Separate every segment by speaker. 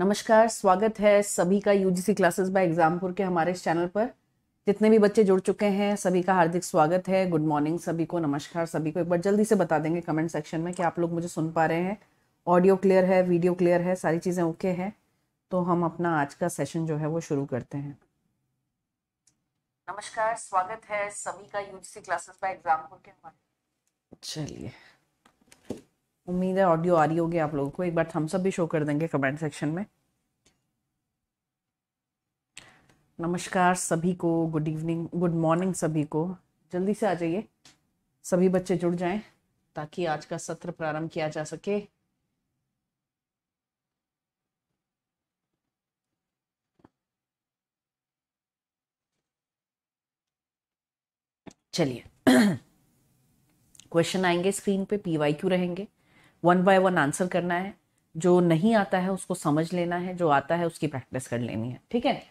Speaker 1: नमस्कार स्वागत है सभी का यूजीसी क्लासेस बाय एग्जामपुर के हमारे इस चैनल पर जितने भी बच्चे जुड़ चुके हैं सभी का हार्दिक स्वागत है गुड मॉर्निंग सभी को नमस्कार सभी को एक बार जल्दी से बता देंगे कमेंट सेक्शन में कि आप लोग मुझे सुन पा रहे हैं ऑडियो क्लियर है वीडियो क्लियर है सारी चीज़ें ओके हैं तो हम अपना आज का सेशन जो है वो शुरू करते हैं नमस्कार स्वागत है सभी का यूजीसी क्लासेस बाय एग्जामपुर के हमारे चलिए उम्मीद है ऑडियो आ रही होगी आप लोगों को एक बार सब भी शो कर देंगे कमेंट सेक्शन में नमस्कार सभी को गुड इवनिंग गुड मॉर्निंग सभी को जल्दी से आ जाइए सभी बच्चे जुड़ जाएं ताकि आज का सत्र प्रारंभ किया जा सके चलिए क्वेश्चन आएंगे स्क्रीन पे क्यों रहेंगे वन बाय वन आंसर करना है जो नहीं आता है उसको समझ लेना है जो आता है उसकी प्रैक्टिस कर लेनी है ठीक है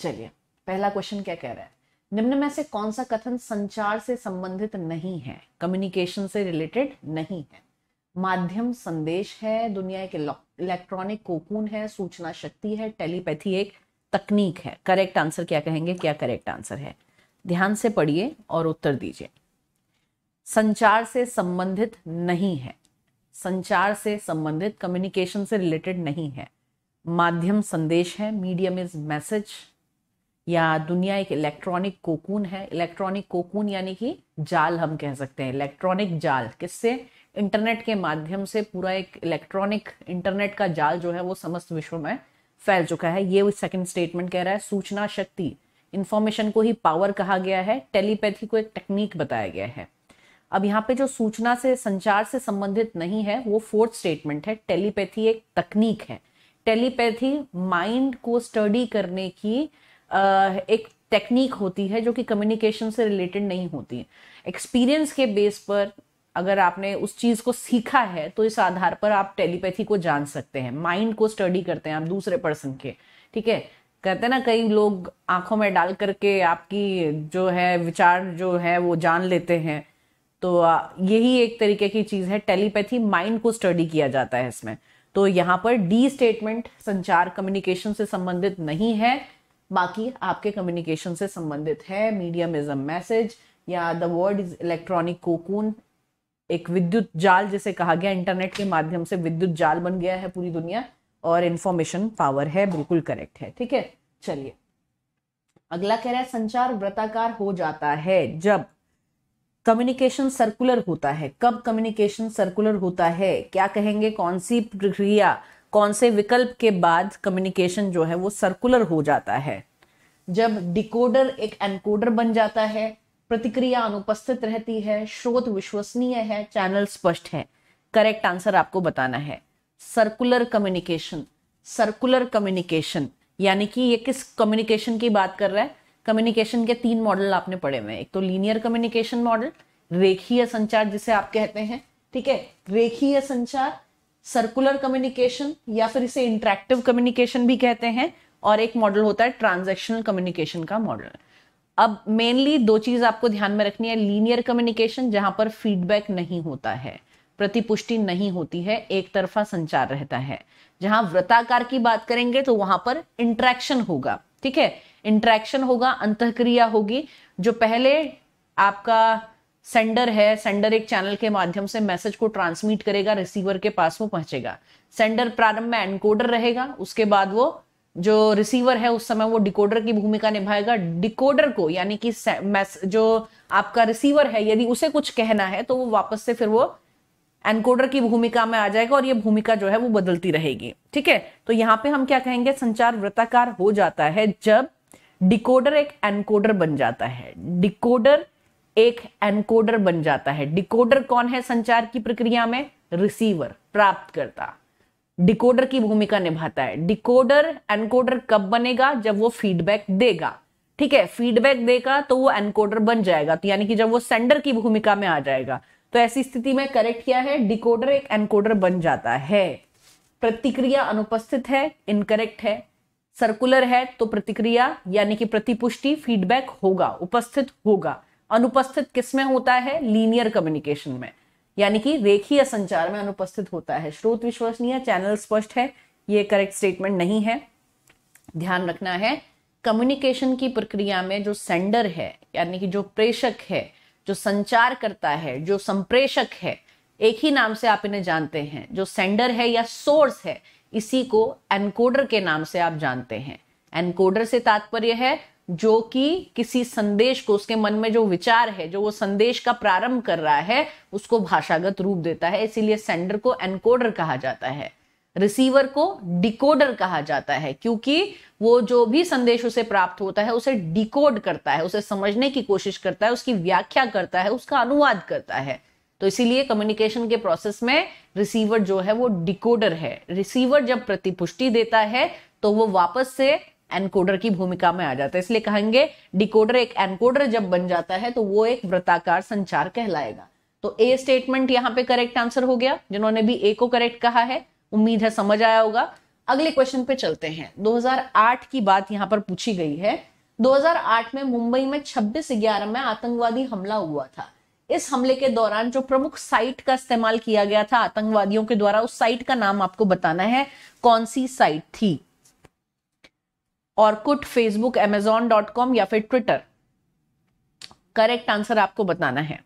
Speaker 1: चलिए पहला क्वेश्चन क्या कह रहा है निम्न में से कौन सा कथन संचार से संबंधित नहीं है कम्युनिकेशन से रिलेटेड नहीं है माध्यम संदेश है दुनिया एक इलेक्ट्रॉनिक कोकून है सूचना शक्ति है टेलीपैथी एक तकनीक है करेक्ट आंसर क्या कहेंगे क्या करेक्ट आंसर है ध्यान से पढ़िए और उत्तर दीजिए संचार से संबंधित नहीं है संचार से संबंधित कम्युनिकेशन से रिलेटेड नहीं है माध्यम संदेश है मीडियम इज मैसेज या दुनिया एक इलेक्ट्रॉनिक कोकून है इलेक्ट्रॉनिक कोकून यानी कि जाल हम कह सकते हैं इलेक्ट्रॉनिक जाल किससे इंटरनेट के माध्यम से पूरा एक इलेक्ट्रॉनिक इंटरनेट का जाल जो है वो समस्त विश्व में फैल चुका है ये सेकंड स्टेटमेंट कह रहा है सूचना शक्ति इंफॉर्मेशन को ही पावर कहा गया है टेलीपैथी को एक टेक्निक बताया गया है अब यहाँ पे जो सूचना से संचार से संबंधित नहीं है वो फोर्थ स्टेटमेंट है टेलीपैथी एक तकनीक है टेलीपैथी माइंड को स्टडी करने की एक टेक्निक होती है जो कि कम्युनिकेशन से रिलेटेड नहीं होती एक्सपीरियंस के बेस पर अगर आपने उस चीज को सीखा है तो इस आधार पर आप टेलीपैथी को जान सकते हैं माइंड को स्टडी करते हैं आप दूसरे पर्सन के ठीक है कहते हैं ना कई लोग आंखों में डाल करके आपकी जो है विचार जो है वो जान लेते हैं तो यही एक तरीके की चीज़ है टेलीपैथी माइंड को स्टडी किया जाता है इसमें तो यहाँ पर डी स्टेटमेंट संचार कम्युनिकेशन से संबंधित नहीं है बाकी आपके कम्युनिकेशन से संबंधित है मीडियम इज अ मैसेज या the word is electronic cocoon एक विद्युत जाल जिसे कहा गया इंटरनेट के माध्यम से विद्युत जाल बन गया है पूरी दुनिया और इन्फॉर्मेशन पावर है बिल्कुल करेक्ट है ठीक है चलिए अगला कह रहा है संचार व्रताकार हो जाता है जब कम्युनिकेशन सर्कुलर होता है कब कम्युनिकेशन सर्कुलर होता है क्या कहेंगे कौन सी प्रक्रिया कौन से विकल्प के बाद कम्युनिकेशन जो है वो सर्कुलर हो जाता है जब डिकोडर एक एनकोडर बन जाता है प्रतिक्रिया अनुपस्थित रहती है श्रोत विश्वसनीय है चैनल स्पष्ट है करेक्ट आंसर आपको बताना है सर्कुलर कम्युनिकेशन सर्कुलर कम्युनिकेशन यानी कि ये किस कम्युनिकेशन की बात कर रहा है कम्युनिकेशन के तीन मॉडल आपने पढ़े हुए हैं एक तो लीनियर कम्युनिकेशन मॉडल रेखीय संचार जिसे आप कहते हैं ठीक है रेखीय संचार सर्कुलर कम्युनिकेशन या फिर इसे इंट्रैक्टिव कम्युनिकेशन भी कहते हैं और एक मॉडल होता है ट्रांजेक्शनल कम्युनिकेशन का मॉडल अब मेनली दो चीज आपको ध्यान में रखनी है लीनियर कम्युनिकेशन जहां पर फीडबैक नहीं होता है प्रतिपुष्टि नहीं होती है एक तरफा संचार रहता है जहां व्रताकार की बात करेंगे तो वहां पर इंट्रैक्शन होगा ठीक है इंट्रैक्शन होगा अंतक्रिया होगी जो पहले आपका सेंडर है सेंडर एक चैनल के माध्यम से मैसेज को ट्रांसमिट करेगा रिसीवर के पास वो पहुंचेगा सेंडर प्रारंभ में एनकोडर रहेगा उसके बाद वो जो रिसीवर है उस समय वो डिकोडर की भूमिका निभाएगा डिकोडर को यानी कि जो आपका रिसीवर है यदि उसे कुछ कहना है तो वो वापस से फिर वो एनकोडर की भूमिका में आ जाएगा और ये भूमिका जो है वो बदलती रहेगी ठीक है तो यहाँ पे हम क्या कहेंगे संचार व्रताकार हो जाता है जब डिकोडर एक एनकोडर बन जाता है डिकोडर एक एनकोडर बन जाता है डिकोडर कौन है संचार की प्रक्रिया में रिसीवर प्राप्त करता डिकोडर की भूमिका निभाता है डिकोडर एनकोडर कब बनेगा जब वो फीडबैक देगा ठीक है फीडबैक देगा तो वो एनकोडर बन जाएगा तो यानी कि जब वो सेंडर की भूमिका में आ जाएगा तो ऐसी स्थिति में करेक्ट क्या है डिकोडर एक एनकोडर बन जाता है प्रतिक्रिया अनुपस्थित है इनकरेक्ट है सर्कुलर है तो प्रतिक्रिया यानी कि प्रतिपुष्टि फीडबैक होगा उपस्थित होगा अनुपस्थित किसमें होता है लीनियर कम्युनिकेशन में यानी कि रेखीय संचार में अनुपस्थित होता है स्रोत विश्वसनीय चैनल स्पष्ट है ये करेक्ट स्टेटमेंट नहीं है ध्यान रखना है कम्युनिकेशन की प्रक्रिया में जो सेंडर है यानी कि जो प्रेषक है जो संचार करता है जो संप्रेषक है एक ही नाम से आप इन्हें जानते हैं जो सेंडर है या सोर्स है इसी को एनकोडर के नाम से आप जानते हैं एनकोडर से तात्पर्य है जो कि किसी संदेश को उसके मन में जो विचार है जो वो संदेश का प्रारंभ कर रहा है उसको भाषागत रूप देता है इसीलिए सेंडर को एनकोडर कहा जाता है रिसीवर को डिकोडर कहा जाता है क्योंकि वो जो भी संदेश उसे प्राप्त होता है उसे डिकोड करता है उसे समझने की कोशिश करता है उसकी व्याख्या करता है उसका अनुवाद करता है तो इसीलिए कम्युनिकेशन के प्रोसेस में रिसीवर जो है वो डिकोडर है रिसीवर जब प्रतिपुष्टि देता है तो वो वापस से एनकोडर की भूमिका में आ जाता है इसलिए कहेंगे डिकोडर एक एनकोडर जब बन जाता है तो वो एक वृत्ताकार संचार कहलाएगा तो ए स्टेटमेंट यहाँ पे करेक्ट आंसर हो गया जिन्होंने भी ए को करेक्ट कहा है उम्मीद है समझ आया होगा अगले क्वेश्चन पे चलते हैं 2008 की बात यहाँ पर पूछी गई है 2008 में मुंबई में 26 ग्यारह में आतंकवादी हमला हुआ था इस हमले के दौरान जो प्रमुख साइट का इस्तेमाल किया गया था आतंकवादियों के द्वारा उस साइट का नाम आपको बताना है कौन सी साइट थी Orkut Facebook Amazon dot com या फिर ट्विटर करेक्ट आंसर आपको बताना है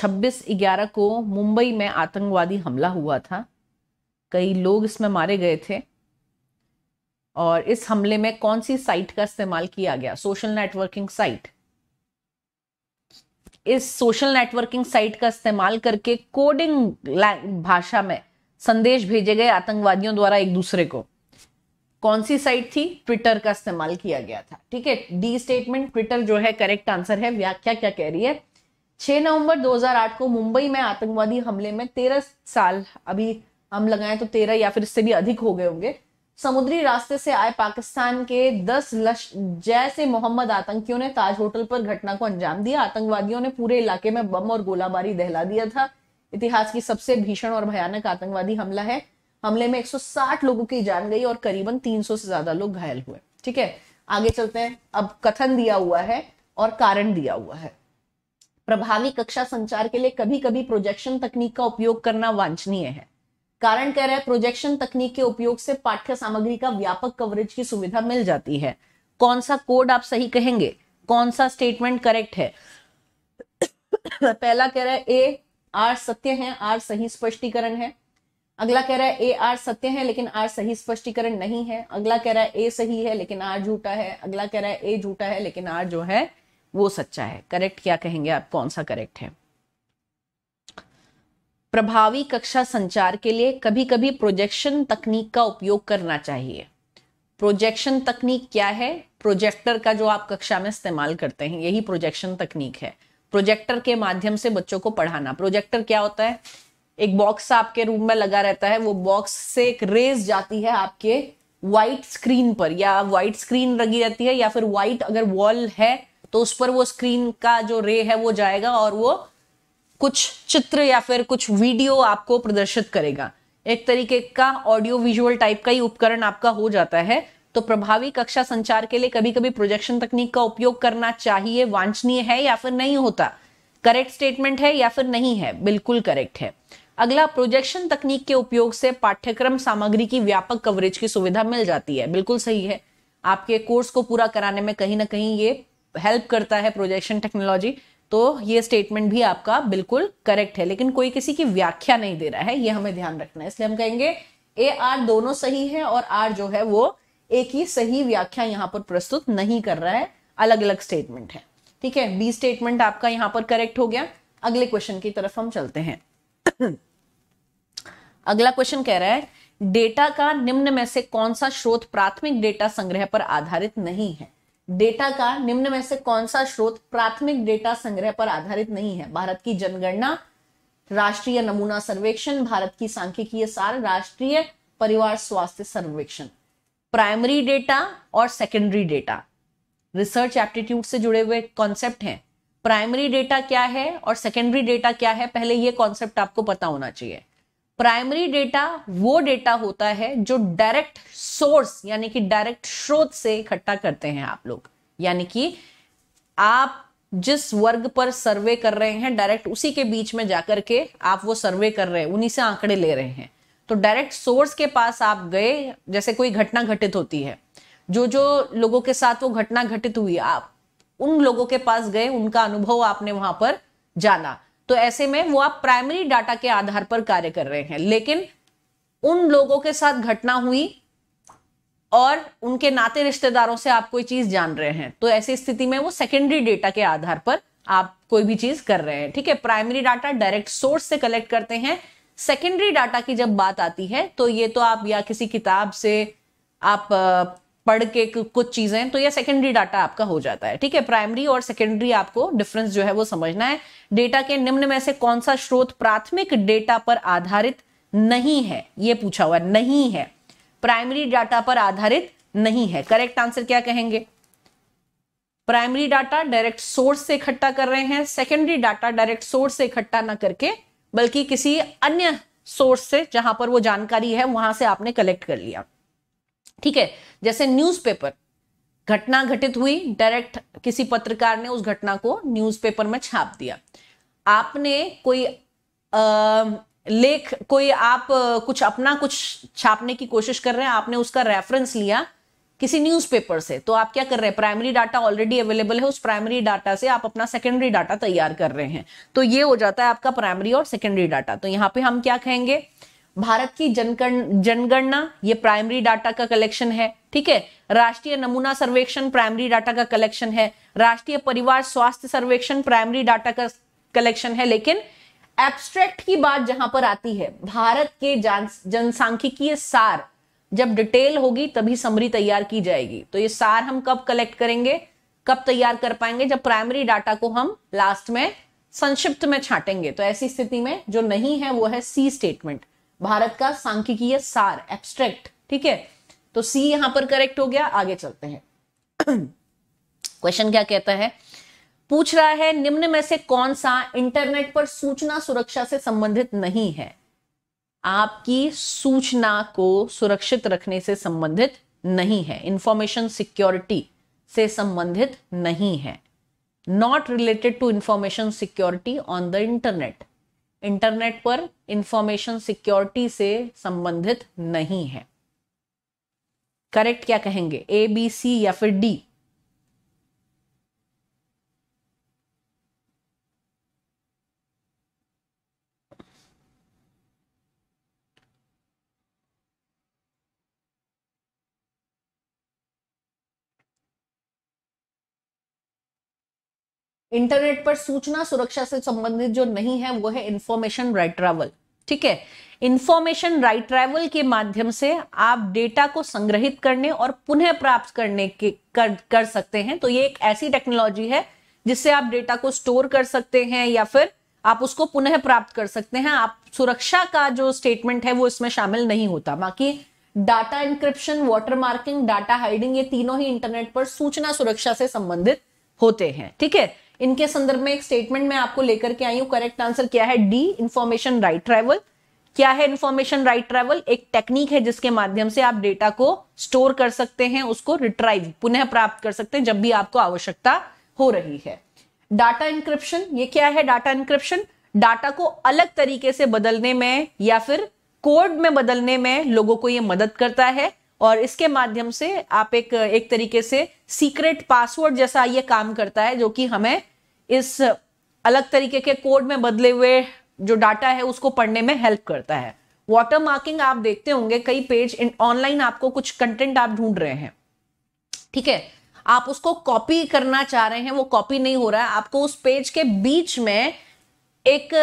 Speaker 1: 26 ग्यारह को मुंबई में आतंकवादी हमला हुआ था कई लोग इसमें मारे गए थे और इस हमले में कौन सी साइट का इस्तेमाल किया गया सोशल नेटवर्किंग साइट इस सोशल नेटवर्किंग साइट का इस्तेमाल करके कोडिंग भाषा में संदेश भेजे गए आतंकवादियों द्वारा एक दूसरे को कौन सी साइट थी ट्विटर का इस्तेमाल किया गया था ठीक है डी स्टेटमेंट ट्विटर जो है करेक्ट आंसर है व्याख्या क्या कह रही है 6 नवंबर 2008 को मुंबई में आतंकवादी हमले में 13 साल अभी हम लगाए तो 13 या फिर इससे भी अधिक हो गए होंगे समुद्री रास्ते से आए पाकिस्तान के दस लश जैसे मोहम्मद आतंकियों ने ताज होटल पर घटना को अंजाम दिया आतंकवादियों ने पूरे इलाके में बम और गोलाबारी दहला दिया था इतिहास की सबसे भीषण और भयानक आतंकवादी हमला है हमले में 160 लोगों की जान गई और करीबन 300 से ज्यादा लोग घायल हुए ठीक है आगे चलते हैं अब कथन दिया हुआ है और कारण दिया हुआ है प्रभावी कक्षा संचार के लिए कभी कभी प्रोजेक्शन तकनीक का उपयोग करना वांछनीय है कारण कह रहा है प्रोजेक्शन तकनीक के उपयोग से पाठ्य सामग्री का व्यापक कवरेज की सुविधा मिल जाती है कौन सा कोड आप सही कहेंगे कौन सा स्टेटमेंट करेक्ट है पहला कह रहा है ए आर सत्य है आर सही स्पष्टीकरण है अगला कह रहा है ए आर सत्य है लेकिन आर सही स्पष्टीकरण नहीं है अगला कह रहा है ए सही है लेकिन आर झूठा है अगला कह रहा है ए झूठा है लेकिन आर जो है वो सच्चा है करेक्ट क्या कहेंगे आप कौन सा करेक्ट है प्रभावी कक्षा संचार के लिए कभी कभी प्रोजेक्शन तकनीक का उपयोग करना चाहिए प्रोजेक्शन तकनीक क्या है प्रोजेक्टर का जो आप कक्षा में इस्तेमाल करते हैं यही प्रोजेक्शन तकनीक है प्रोजेक्टर के माध्यम से बच्चों को पढ़ाना प्रोजेक्टर क्या होता है एक बॉक्स आपके रूम में लगा रहता है वो बॉक्स से एक रेज जाती है आपके व्हाइट स्क्रीन पर या व्हाइट स्क्रीन लगी रहती है या फिर व्हाइट अगर वॉल है तो उस पर वो स्क्रीन का जो रे है वो जाएगा और वो कुछ चित्र या फिर कुछ वीडियो आपको प्रदर्शित करेगा एक तरीके का ऑडियो विजुअल टाइप का ही उपकरण आपका हो जाता है तो प्रभावी कक्षा संचार के लिए कभी कभी प्रोजेक्शन तकनीक का उपयोग करना चाहिए वांछनीय है या फिर नहीं होता करेक्ट स्टेटमेंट है या फिर नहीं है बिल्कुल करेक्ट है अगला प्रोजेक्शन तकनीक के उपयोग से पाठ्यक्रम सामग्री की व्यापक कवरेज की सुविधा मिल जाती है बिल्कुल सही है आपके कोर्स को पूरा कराने में कहीं ना कहीं ये हेल्प करता है प्रोजेक्शन टेक्नोलॉजी तो ये स्टेटमेंट भी आपका बिल्कुल करेक्ट है लेकिन कोई किसी की व्याख्या नहीं दे रहा है ये हमें ध्यान रखना है इसलिए हम कहेंगे ए आर दोनों सही है और आर जो है वो एक ही सही व्याख्या यहाँ पर प्रस्तुत नहीं कर रहा है अलग अलग स्टेटमेंट है ठीक है बी स्टेटमेंट आपका यहाँ पर करेक्ट हो गया अगले क्वेश्चन की तरफ हम चलते हैं अगला क्वेश्चन कह रहा है डेटा का निम्न में से कौन सा स्रोत प्राथमिक डेटा संग्रह पर आधारित नहीं है डेटा का निम्न में से कौन सा स्रोत प्राथमिक डेटा संग्रह पर आधारित नहीं है भारत की जनगणना राष्ट्रीय नमूना सर्वेक्षण भारत की सांख्यिकीय सार राष्ट्रीय परिवार स्वास्थ्य सर्वेक्षण प्राइमरी डेटा और सेकेंडरी डेटा रिसर्च एप्टीट्यूड से जुड़े हुए कॉन्सेप्ट हैं प्राइमरी डेटा क्या है और सेकेंडरी डेटा क्या है पहले ये कॉन्सेप्ट आपको पता होना चाहिए प्राइमरी डेटा वो डेटा होता है जो डायरेक्ट सोर्स यानी कि डायरेक्ट स्रोत से इकट्ठा करते हैं आप लोग यानी कि आप जिस वर्ग पर सर्वे कर रहे हैं डायरेक्ट उसी के बीच में जाकर के आप वो सर्वे कर रहे हैं उन्हीं से आंकड़े ले रहे हैं तो डायरेक्ट सोर्स के पास आप गए जैसे कोई घटना घटित होती है जो जो लोगों के साथ वो घटना घटित हुई आप उन लोगों के पास गए उनका अनुभव आपने वहां पर जाना तो ऐसे में वो आप प्राइमरी डाटा के आधार पर कार्य कर रहे हैं लेकिन उन लोगों के साथ घटना हुई और उनके नाते रिश्तेदारों से आप कोई चीज जान रहे हैं तो ऐसी स्थिति में वो सेकेंडरी डेटा के आधार पर आप कोई भी चीज कर रहे हैं ठीक है प्राइमरी डाटा डायरेक्ट सोर्स से कलेक्ट करते हैं सेकेंडरी डाटा की जब बात आती है तो ये तो आप या किसी किताब से आप पढ़ के कुछ चीजें तो ये सेकेंडरी डाटा आपका हो जाता है ठीक है प्राइमरी और सेकेंडरी आपको डिफरेंस जो है वो समझना है डेटा के निम्न में से कौन सा स्रोत प्राथमिक डेटा पर आधारित नहीं है ये पूछा हुआ नहीं है प्राइमरी डाटा पर आधारित नहीं है करेक्ट आंसर क्या कहेंगे प्राइमरी डाटा डायरेक्ट सोर्स से इकट्ठा कर रहे हैं सेकेंडरी डाटा डायरेक्ट सोर्स से इकट्ठा ना करके बल्कि किसी अन्य सोर्स से जहां पर वो जानकारी है वहां से आपने कलेक्ट कर लिया ठीक है जैसे न्यूज़पेपर घटना घटित हुई डायरेक्ट किसी पत्रकार ने उस घटना को न्यूज़पेपर में छाप दिया आपने कोई आ, लेख कोई आप कुछ अपना कुछ छापने की कोशिश कर रहे हैं आपने उसका रेफरेंस लिया किसी न्यूज़पेपर से तो आप क्या कर रहे हैं प्राइमरी डाटा ऑलरेडी अवेलेबल है उस प्राइमरी डाटा से आप अपना सेकेंडरी डाटा तैयार कर रहे हैं तो ये हो जाता है आपका प्राइमरी और सेकेंडरी डाटा तो यहाँ पे हम क्या कहेंगे भारत की जनगणना ये प्राइमरी डाटा का कलेक्शन है ठीक है राष्ट्रीय नमूना सर्वेक्षण प्राइमरी डाटा का कलेक्शन है राष्ट्रीय परिवार स्वास्थ्य सर्वेक्षण प्राइमरी डाटा का कलेक्शन है लेकिन एब्स्ट्रैक्ट की बात जहां पर आती है भारत के जनसांख्यिकीय सार जब डिटेल होगी तभी समरी तैयार की जाएगी तो ये सार हम कब कलेक्ट करेंगे कब तैयार कर पाएंगे जब प्राइमरी डाटा को हम लास्ट में संक्षिप्त में छाटेंगे तो ऐसी स्थिति में जो नहीं है वो है सी स्टेटमेंट भारत का सांख्यिकीय सार एब्स्ट्रैक्ट ठीक है तो सी यहां पर करेक्ट हो गया आगे चलते हैं क्वेश्चन क्या कहता है पूछ रहा है निम्न में से कौन सा इंटरनेट पर सूचना सुरक्षा से संबंधित नहीं है आपकी सूचना को सुरक्षित रखने से संबंधित नहीं है इंफॉर्मेशन सिक्योरिटी से संबंधित नहीं है not related to information security on the internet internet पर इंफॉर्मेशन सिक्योरिटी से संबंधित नहीं है करेक्ट क्या कहेंगे ए बी सी या फिर डी इंटरनेट पर सूचना सुरक्षा से संबंधित जो नहीं है वो है इंफॉर्मेशन राइट ट्रैवल ठीक है इंफॉर्मेशन राइट ट्रैवल के माध्यम से आप डेटा को संग्रहित करने और पुनः प्राप्त करने के कर, कर सकते हैं तो ये एक ऐसी टेक्नोलॉजी है जिससे आप डेटा को स्टोर कर सकते हैं या फिर आप उसको पुनः प्राप्त कर सकते हैं आप सुरक्षा का जो स्टेटमेंट है वो इसमें शामिल नहीं होता बाकी data encryption watermarking data hiding ये तीनों ही इंटरनेट पर सूचना सुरक्षा से संबंधित होते हैं ठीक है इनके संदर्भ में एक स्टेटमेंट मैं आपको लेकर के आई हूं करेक्ट आंसर क्या है डी इंफॉर्मेशन राइट ट्रेवल क्या है इंफॉर्मेशन राइट ट्रेवल एक टेक्निक है जिसके माध्यम से आप डेटा को स्टोर कर सकते हैं उसको रिट्राइव पुनः प्राप्त कर सकते हैं जब भी आपको आवश्यकता हो रही है डाटा इंक्रिप्शन ये क्या है डाटा इंक्रिप्शन डाटा को अलग तरीके से बदलने में या फिर कोड में बदलने में लोगों को ये मदद करता है और इसके माध्यम से आप एक एक तरीके से सीक्रेट पासवर्ड जैसा ये काम करता है जो कि हमें इस अलग तरीके के कोड में बदले हुए जो डाटा है उसको पढ़ने में हेल्प करता है वाटर मार्किंग आप देखते होंगे कई पेज ऑनलाइन आपको कुछ कंटेंट आप ढूंढ रहे हैं ठीक है आप उसको कॉपी करना चाह रहे हैं वो कॉपी नहीं हो रहा है आपको उस पेज के बीच में एक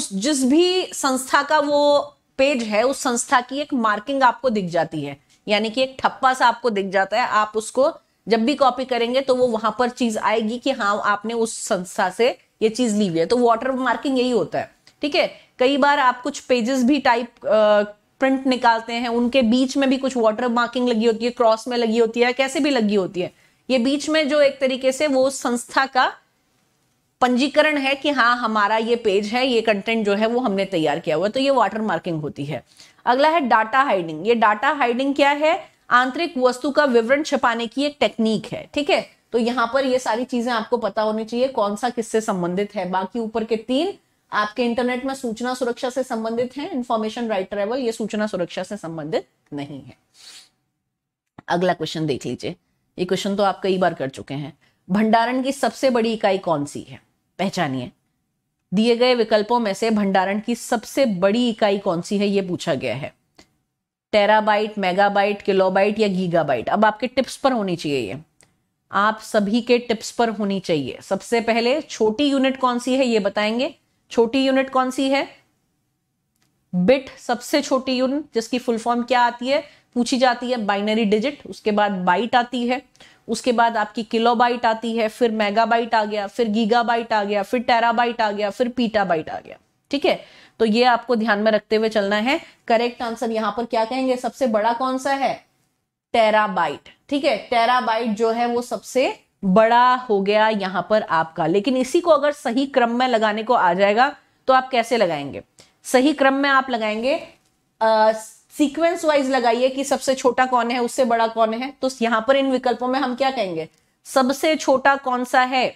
Speaker 1: उस जिस भी संस्था का वो पेज है उस संस्था की एक मार्किंग आपको दिख जाती है यानी कि एक ठप्पा सा आपको दिख जाता है आप उसको जब भी कॉपी करेंगे तो वो वहां पर चीज आएगी कि हाँ आपने उस संस्था से ये चीज ली हुई है तो वाटर मार्किंग यही होता है ठीक है कई बार आप कुछ पेजेस भी टाइप प्रिंट निकालते हैं उनके बीच में भी कुछ वाटर मार्किंग लगी होती है क्रॉस में लगी होती है कैसे भी लगी होती है ये बीच में जो एक तरीके से वो संस्था का पंजीकरण है कि हाँ हमारा ये पेज है ये कंटेंट जो है वो हमने तैयार किया हुआ तो ये वाटर मार्किंग होती है अगला है डाटा हाइडिंग ये डाटा हाइडिंग क्या है आंतरिक वस्तु का विवरण छपाने की एक टेक्निक है ठीक है तो यहाँ पर ये सारी चीजें आपको पता होनी चाहिए कौन सा किससे संबंधित है बाकी ऊपर के तीन आपके इंटरनेट में सूचना सुरक्षा से संबंधित है इंफॉर्मेशन राइट ट्रेवल ये सूचना सुरक्षा से संबंधित नहीं है अगला क्वेश्चन देख लीजिए ये क्वेश्चन तो आप कई बार कर चुके हैं भंडारण की सबसे बड़ी इकाई कौन सी है पहचानिए दिए गए विकल्पों में से भंडारण की सबसे बड़ी इकाई कौन सी है ये पूछा गया है टेराबाइट मेगाबाइट किलोबाइट या गीगाबाइट अब आपके टिप्स पर होनी चाहिए ये आप सभी के टिप्स पर होनी चाहिए सबसे पहले छोटी यूनिट कौन सी है ये बताएंगे छोटी यूनिट कौन सी है बिट सबसे छोटी यूनिट जिसकी फुल फॉर्म क्या आती है पूछी जाती है बाइनरी डिजिट उसके बाद बाइट आती है उसके बाद आपकी किलोबाइट आती है फिर मेगाबाइट आ गया फिर गीगाबाइट आ गया फिर टेराबाइट आ गया फिर पीटाबाइट आ गया ठीक है तो ये आपको ध्यान में रखते हुए चलना है करेक्ट आंसर यहां पर क्या कहेंगे सबसे बड़ा कौन सा है टेराबाइट ठीक है टेराबाइट जो है वो सबसे बड़ा हो गया यहां पर आपका लेकिन इसी को अगर सही क्रम में लगाने को आ जाएगा तो आप कैसे लगाएंगे सही क्रम में आप लगाएंगे सीक्वेंस वाइज लगाइए कि सबसे छोटा कौन है उससे बड़ा कौन है तो यहां पर इन विकल्पों में हम क्या कहेंगे सबसे छोटा कौन सा है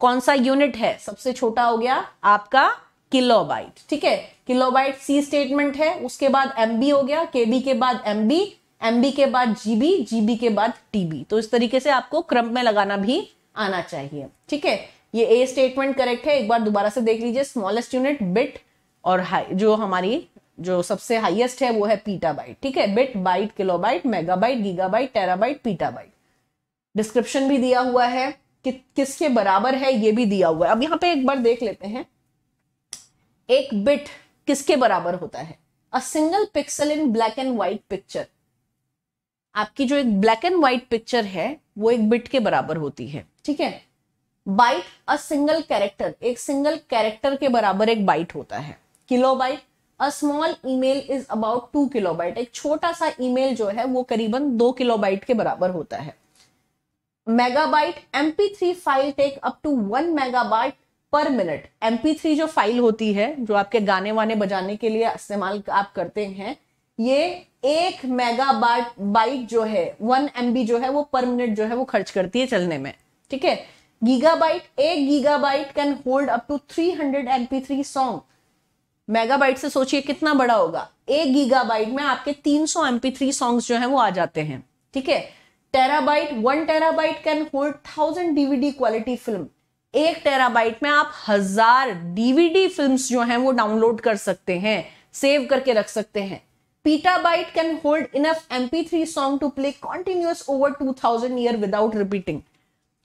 Speaker 1: कौन सा यूनिट है सबसे छोटा हो गया आपका किलोबाइट ठीक है किलोबाइट सी स्टेटमेंट है उसके बाद एमबी हो गया केबी के बाद एमबी एमबी के बाद जीबी जीबी के बाद टीबी तो इस तरीके से आपको क्रम में लगाना भी आना चाहिए ठीक है ये ए स्टेटमेंट करेक्ट है एक बार दोबारा से देख लीजिए स्मॉलेस्ट यूनिट बिट और हाई जो हमारी जो सबसे हाईएस्ट है वो है पीटाबाइट ठीक है bit byte kilobyte megabyte gigabyte terabyte petabyte description भी दिया हुआ है कि किसके बराबर है ये भी दिया हुआ है अब यहाँ पे एक बार देख लेते हैं एक बिट किसके बराबर होता है a single pixel in black and white picture आपकी जो एक ब्लैक एंड व्हाइट पिक्चर है वो एक बिट के बराबर होती है ठीक है बाइट अ सिंगल कैरेक्टर एक सिंगल कैरेक्टर के बराबर एक बाइट होता है kilobyte a small email is about two kilobyte एक छोटा सा ईमेल जो है वो करीबन दो किलो बाइट के बराबर होता है megabyte MP three file take up to one megabyte per minute M three जो फाइल होती है जो आपके गाने वाने बजाने के लिए इस्तेमाल आप करते हैं ये एक मेगा बाइट जो है वन एम जो है वो पर मिनट जो है वो खर्च करती है चलने में ठीक है गीगाबाइट एक gigabyte can hold up to three hundred MP three song megabyte से सोचिए कितना बड़ा होगा एक गीगाबाइट में आपके 300 सौ एमपी थ्री सॉन्ग्स जो है वो आ जाते हैं ठीक है terabyte one terabyte can hold thousand DVD quality film एक टेराबाइट में आप हजार डीवीडी फिल्म्स जो हैं वो डाउनलोड कर सकते हैं सेव करके रख सकते हैं petabyte can hold enough MP three song to play continuous over two thousand year without repeating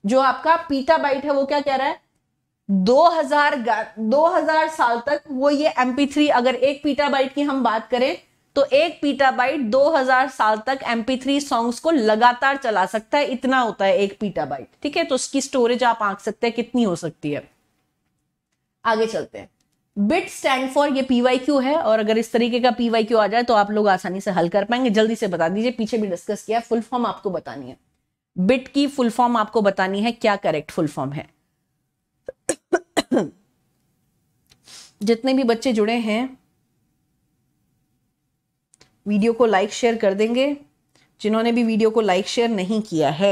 Speaker 1: जो आपका पीटा बाइट है वो क्या कह रहा है दो हजार दो हजार साल तक वो ये एमपी थ्री अगर एक पीटा बाइट की हम बात करें तो एक पीटाबाइट 2000 साल तक एमपी थ्री सॉन्ग्स को लगातार चला सकता है इतना होता है एक पीटाबाइट ठीक है तो उसकी स्टोरेज आप आंक सकते हैं कितनी हो सकती है आगे चलते हैं बिट स्टैंड फॉर ये पीवाई क्यू है और अगर इस तरीके का पीवाई क्यू आ जाए तो आप लोग आसानी से हल कर पाएंगे जल्दी से बता दीजिए पीछे भी डिस्कस किया फुल फॉर्म आपको बतानी है बिट की फुल फॉर्म आपको बतानी है क्या करेक्ट फुल फॉर्म है जितने भी बच्चे जुड़े हैं वीडियो को लाइक शेयर कर देंगे जिन्होंने भी वीडियो को लाइक शेयर नहीं किया है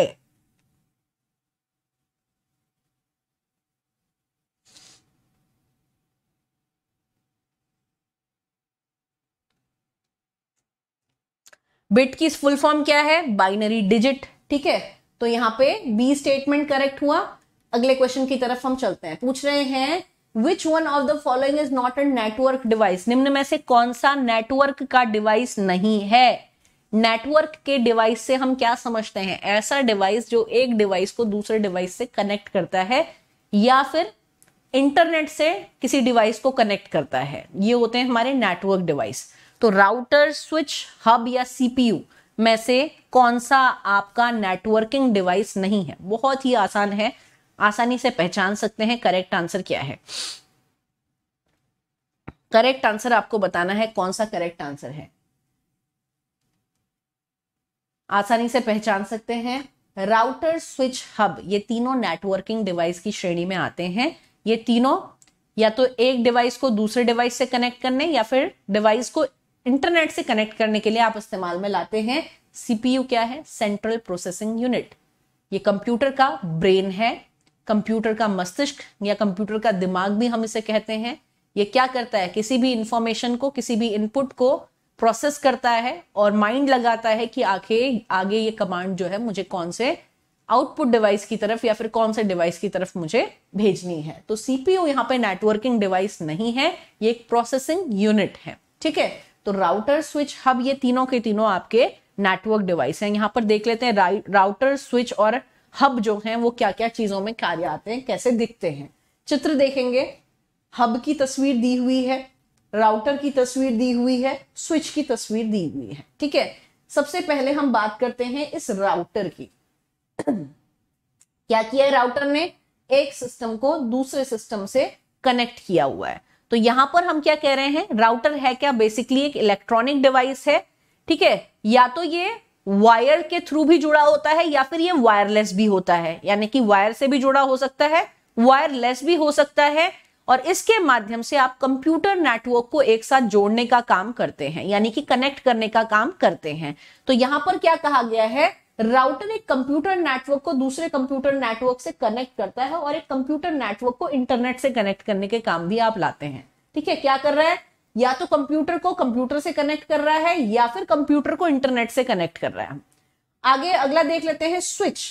Speaker 1: बिट की फुल फॉर्म क्या है बाइनरी डिजिट ठीक है तो यहां पे बी स्टेटमेंट करेक्ट हुआ अगले क्वेश्चन की तरफ हम चलते हैं पूछ रहे हैं which one of the following is not a network device निम्न में से कौन सा नेटवर्क का डिवाइस नहीं है नेटवर्क के डिवाइस से हम क्या समझते हैं ऐसा डिवाइस जो एक डिवाइस को दूसरे डिवाइस से कनेक्ट करता है या फिर इंटरनेट से किसी डिवाइस को कनेक्ट करता है ये होते हैं हमारे नेटवर्क डिवाइस तो राउटर स्विच हब या सीपीयू में से कौन सा आपका नेटवर्किंग डिवाइस नहीं है बहुत ही आसान है आसानी से पहचान सकते हैं करेक्ट आंसर क्या है करेक्ट आंसर आपको बताना है कौन सा करेक्ट आंसर है आसानी से पहचान सकते हैं राउटर स्विच हब ये तीनों नेटवर्किंग डिवाइस की श्रेणी में आते हैं ये तीनों या तो एक डिवाइस को दूसरे डिवाइस से कनेक्ट करने या फिर डिवाइस को इंटरनेट से कनेक्ट करने के लिए आप इस्तेमाल में लाते हैं सीपीयू क्या है सेंट्रल प्रोसेसिंग यूनिट ये कंप्यूटर का ब्रेन है कंप्यूटर का मस्तिष्क या कंप्यूटर का दिमाग भी हम इसे कहते हैं ये क्या करता है किसी भी इंफॉर्मेशन को किसी भी इनपुट को प्रोसेस करता है और माइंड लगाता है कि आखिर आगे ये कमांड जो है मुझे कौन से आउटपुट डिवाइस की तरफ या फिर कौन से डिवाइस की तरफ मुझे भेजनी है तो सीपीयू यहाँ पे नेटवर्किंग डिवाइस नहीं है ये एक प्रोसेसिंग यूनिट है ठीक है तो राउटर स्विच हब ये तीनों के तीनों आपके नेटवर्क डिवाइस हैं यहाँ पर देख लेते हैं राउटर स्विच और हब जो हैं वो क्या क्या चीज़ों में कार्य आते हैं कैसे दिखते हैं चित्र देखेंगे हब की तस्वीर दी हुई है राउटर की तस्वीर दी हुई है स्विच की तस्वीर दी हुई है ठीक है सबसे पहले हम बात करते हैं इस राउटर की क्या किया है राउटर ने एक सिस्टम को दूसरे सिस्टम से कनेक्ट किया हुआ है तो यहां पर हम क्या कह रहे हैं राउटर है क्या बेसिकली एक इलेक्ट्रॉनिक डिवाइस है ठीक है या तो ये वायर के थ्रू भी जुड़ा होता है या फिर ये वायरलेस भी होता है यानी कि वायर से भी जुड़ा हो सकता है वायरलेस भी हो सकता है और इसके माध्यम से आप कंप्यूटर नेटवर्क को एक साथ जोड़ने का काम करते हैं यानी कि कनेक्ट करने का काम करते हैं तो यहां पर क्या कहा गया है राउटर एक कंप्यूटर नेटवर्क को दूसरे कंप्यूटर नेटवर्क से कनेक्ट करता है और एक कंप्यूटर नेटवर्क को इंटरनेट से कनेक्ट करने के काम भी आप लाते हैं ठीक है क्या कर रहा है या तो कंप्यूटर को कंप्यूटर से कनेक्ट कर रहा है या फिर कंप्यूटर को इंटरनेट से कनेक्ट कर रहा है आगे अगला देख लेते हैं स्विच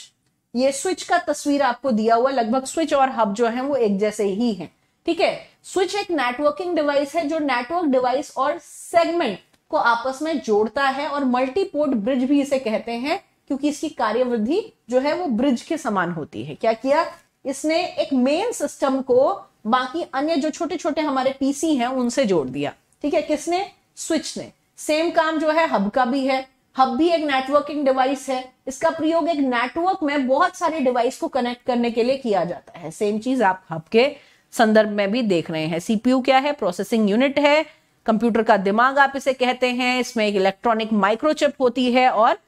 Speaker 1: ये स्विच का तस्वीर आपको दिया हुआ लगभग स्विच और हब जो है वो एक जैसे ही है ठीक है स्विच एक नेटवर्किंग डिवाइस है जो नेटवर्क डिवाइस और सेगमेंट को आपस में जोड़ता है और मल्टीपोर्ट ब्रिज भी इसे कहते हैं क्योंकि इसकी कार्यवृद्धि जो है वो ब्रिज के समान होती है क्या किया इसने एक मेन सिस्टम को बाकी अन्य जो छोटे छोटे हमारे पीसी हैं उनसे जोड़ दिया ठीक है किसने स्विच ने सेम काम जो है हब का भी है हब भी एक नेटवर्किंग डिवाइस है इसका प्रयोग एक नेटवर्क में बहुत सारे डिवाइस को कनेक्ट करने के लिए किया जाता है सेम चीज आप हब के संदर्भ में भी देख रहे हैं सीपीयू क्या है प्रोसेसिंग यूनिट है कंप्यूटर का दिमाग आप इसे कहते हैं इसमें एक इलेक्ट्रॉनिक माइक्रोचिप होती है और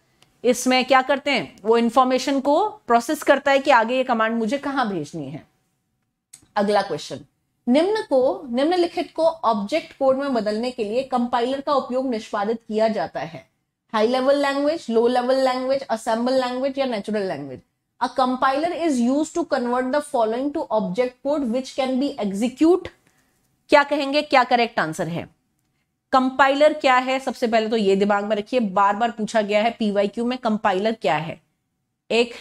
Speaker 1: इसमें क्या करते हैं वो इंफॉर्मेशन को प्रोसेस करता है कि आगे ये कमांड मुझे कहाँ भेजनी है अगला क्वेश्चन निम्न को निम्नलिखित को ऑब्जेक्ट कोड में बदलने के लिए कंपाइलर का उपयोग निष्पादित किया जाता है high level language low level language assemble language या natural language a compiler is use to convert the following to object code which can be execute क्या कहेंगे क्या करेक्ट आंसर है कंपाइलर क्या है सबसे पहले तो ये दिमाग में रखिए बार बार पूछा गया है पीवाई में कंपाइलर क्या है एक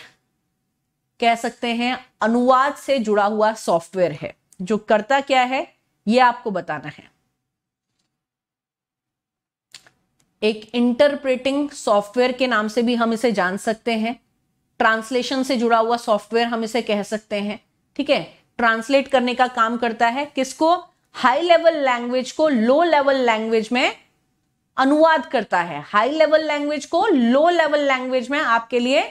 Speaker 1: कह सकते हैं अनुवाद से जुड़ा हुआ सॉफ्टवेयर है जो करता क्या है यह आपको बताना है एक इंटरप्रेटिंग सॉफ्टवेयर के नाम से भी हम इसे जान सकते हैं ट्रांसलेशन से जुड़ा हुआ सॉफ्टवेयर हम इसे कह सकते हैं ठीक है ट्रांसलेट करने का काम करता है किसको हाई लेवल लैंग्वेज को लो लेवल लैंग्वेज में अनुवाद करता है हाई लेवल लैंग्वेज को लो लेवल लैंग्वेज में आपके लिए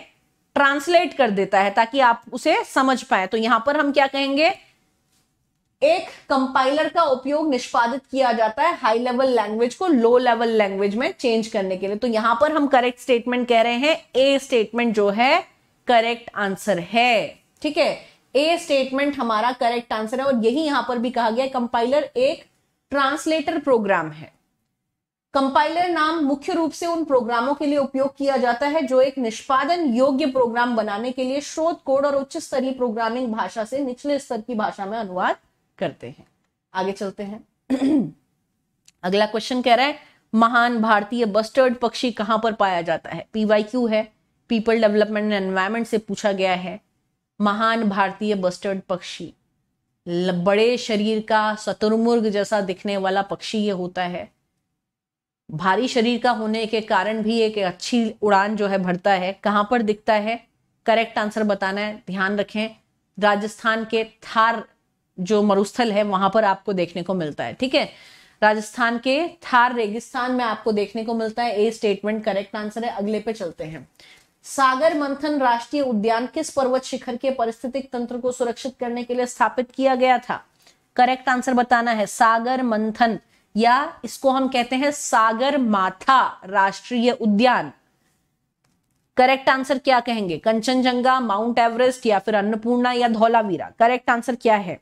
Speaker 1: ट्रांसलेट कर देता है ताकि आप उसे समझ पाए तो यहां पर हम क्या कहेंगे एक कंपाइलर का उपयोग निष्पादित किया जाता है हाई लेवल लैंग्वेज को लो लेवल लैंग्वेज में चेंज करने के लिए तो यहां पर हम करेक्ट स्टेटमेंट कह रहे हैं ए स्टेटमेंट जो है करेक्ट आंसर है ठीक है ए स्टेटमेंट हमारा करेक्ट आंसर है और यही यहां पर भी कहा गया कंपाइलर एक ट्रांसलेटर प्रोग्राम है कंपाइलर नाम मुख्य रूप से उन प्रोग्रामों के लिए उपयोग किया जाता है जो एक निष्पादन योग्य प्रोग्राम बनाने के लिए शोध कोड और उच्च स्तरीय प्रोग्रामिंग भाषा से निचले स्तर की भाषा में अनुवाद करते हैं आगे चलते हैं अगला क्वेश्चन कह रहा है महान भारतीय बस्टर्ड पक्षी कहां पर पाया जाता है पीवाई क्यू है पीपल डेवलपमेंट एंड एनवायरमेंट से पूछा गया है महान भारतीय बस्टर्ड पक्षी बड़े शरीर का शतुर्मुर्ग जैसा दिखने वाला पक्षी ये होता है भारी शरीर का होने के कारण भी एक अच्छी उड़ान जो है भरता है कहां पर दिखता है करेक्ट आंसर बताना है ध्यान रखें राजस्थान के थार जो मरुस्थल है वहां पर आपको देखने को मिलता है ठीक है राजस्थान के थार रेगिस्तान में आपको देखने को मिलता है ए स्टेटमेंट करेक्ट आंसर है अगले पे चलते हैं सागर मंथन राष्ट्रीय उद्यान किस पर्वत शिखर के पारिस्थितिक तंत्र को सुरक्षित करने के लिए स्थापित किया गया था करेक्ट आंसर बताना है सागर मंथन या इसको हम कहते हैं सागर माथा राष्ट्रीय उद्यान करेक्ट आंसर क्या कहेंगे कंचनजंगा माउंट एवरेस्ट या फिर अन्नपूर्णा या धौलावीरा करेक्ट आंसर क्या है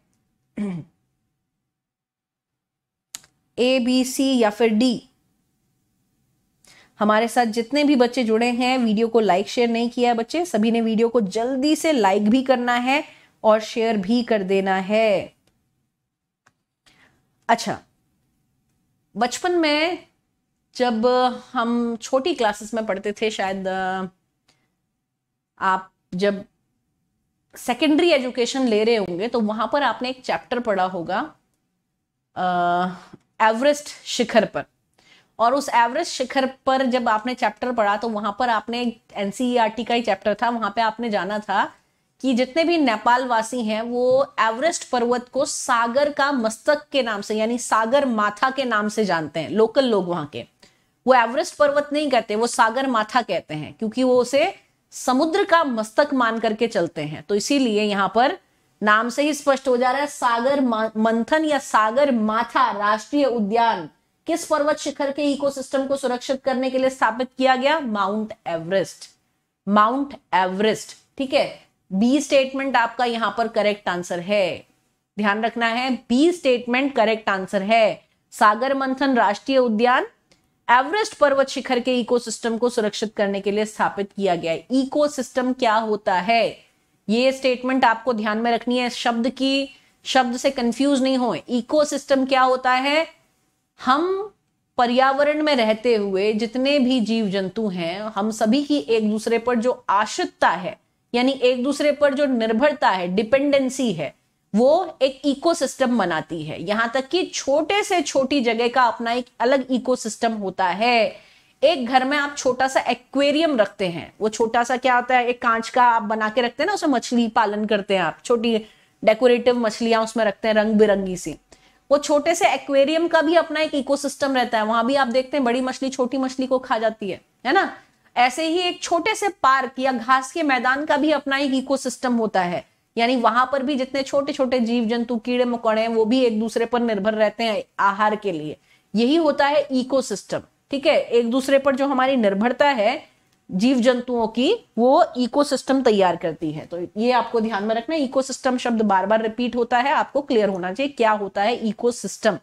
Speaker 1: ए बी सी या फिर डी हमारे साथ जितने भी बच्चे जुड़े हैं वीडियो को लाइक शेयर नहीं किया है बच्चे सभी ने वीडियो को जल्दी से लाइक भी करना है और शेयर भी कर देना है अच्छा बचपन में जब हम छोटी क्लासेस में पढ़ते थे शायद आप जब सेकेंडरी एजुकेशन ले रहे होंगे तो वहां पर आपने एक चैप्टर पढ़ा होगा एवरेस्ट शिखर पर और उस एवरेस्ट शिखर पर जब आपने चैप्टर पढ़ा तो वहां पर आपने एन e का ही चैप्टर था वहां पे आपने जाना था कि जितने भी नेपाल वासी हैं वो एवरेस्ट पर्वत को सागर का मस्तक के नाम से यानी सागर माथा के नाम से जानते हैं लोकल लोग वहां के वो एवरेस्ट पर्वत नहीं कहते वो सागर माथा कहते हैं क्योंकि वो उसे समुद्र का मस्तक मान करके चलते हैं तो इसीलिए यहां पर नाम से ही स्पष्ट हो जा रहा है सागर मंथन या सागर माथा राष्ट्रीय उद्यान किस पर्वत शिखर के इकोसिस्टम को सुरक्षित करने के लिए स्थापित किया गया माउंट एवरेस्ट माउंट एवरेस्ट ठीक है बी स्टेटमेंट आपका यहां पर करेक्ट आंसर है ध्यान रखना है बी स्टेटमेंट करेक्ट आंसर है सागर मंथन राष्ट्रीय उद्यान एवरेस्ट पर्वत शिखर के इकोसिस्टम को सुरक्षित करने के लिए स्थापित किया गया है इकोसिस्टम क्या होता है ये स्टेटमेंट आपको ध्यान में रखनी है शब्द की शब्द से कंफ्यूज नहीं हो इकोसिस्टम क्या होता है हम पर्यावरण में रहते हुए जितने भी जीव जंतु हैं हम सभी की एक दूसरे पर जो आश्रितता है यानी एक दूसरे पर जो निर्भरता है डिपेंडेंसी है वो एक इकोसिस्टम बनाती है यहां तक कि छोटे से छोटी जगह का अपना एक अलग इकोसिस्टम होता है एक घर में आप छोटा सा एक्वेरियम रखते हैं वो छोटा सा क्या होता है एक कांच का आप बना के रखते हैं ना उसमें मछली पालन करते हैं आप छोटी डेकोरेटिव मछलियां उसमें रखते हैं रंग बिरंगी सी वो छोटे से एक्वेरियम का भी अपना एक इकोसिस्टम रहता है वहां भी आप देखते हैं बड़ी मछली छोटी मछली को खा जाती है है ना ऐसे ही एक छोटे से पार्क या घास के मैदान का भी अपना एक इको होता है यानी वहां पर भी जितने छोटे छोटे जीव जंतु कीड़े मकोड़े हैं वो भी एक दूसरे पर निर्भर रहते हैं आहार के लिए यही होता है इको ठीक है एक दूसरे पर जो हमारी निर्भरता है जीव जंतुओं की वो इको तैयार करती है तो ये आपको ध्यान में रखना इको शब्द बार बार रिपीट होता है आपको क्लियर होना चाहिए क्या होता है सिस्टम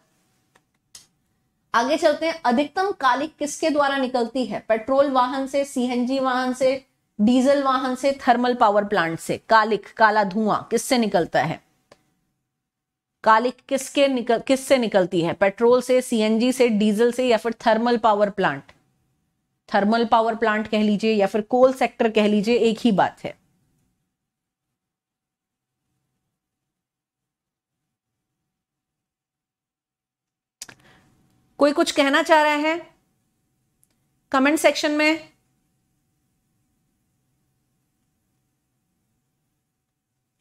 Speaker 1: आगे चलते हैं अधिकतम कालिक किसके द्वारा निकलती है पेट्रोल वाहन से सीएनजी वाहन से डीजल वाहन से थर्मल पावर प्लांट से कालिक काला धुआं किससे निकलता है कालिक किसके निकल किससे निकलती है पेट्रोल से सीएनजी से डीजल से या फिर thermal power plant thermal power plant कह लीजिए या फिर कोल सेक्टर कह लीजिए एक ही बात है कोई कुछ कहना चाह रहा है कमेंट सेक्शन में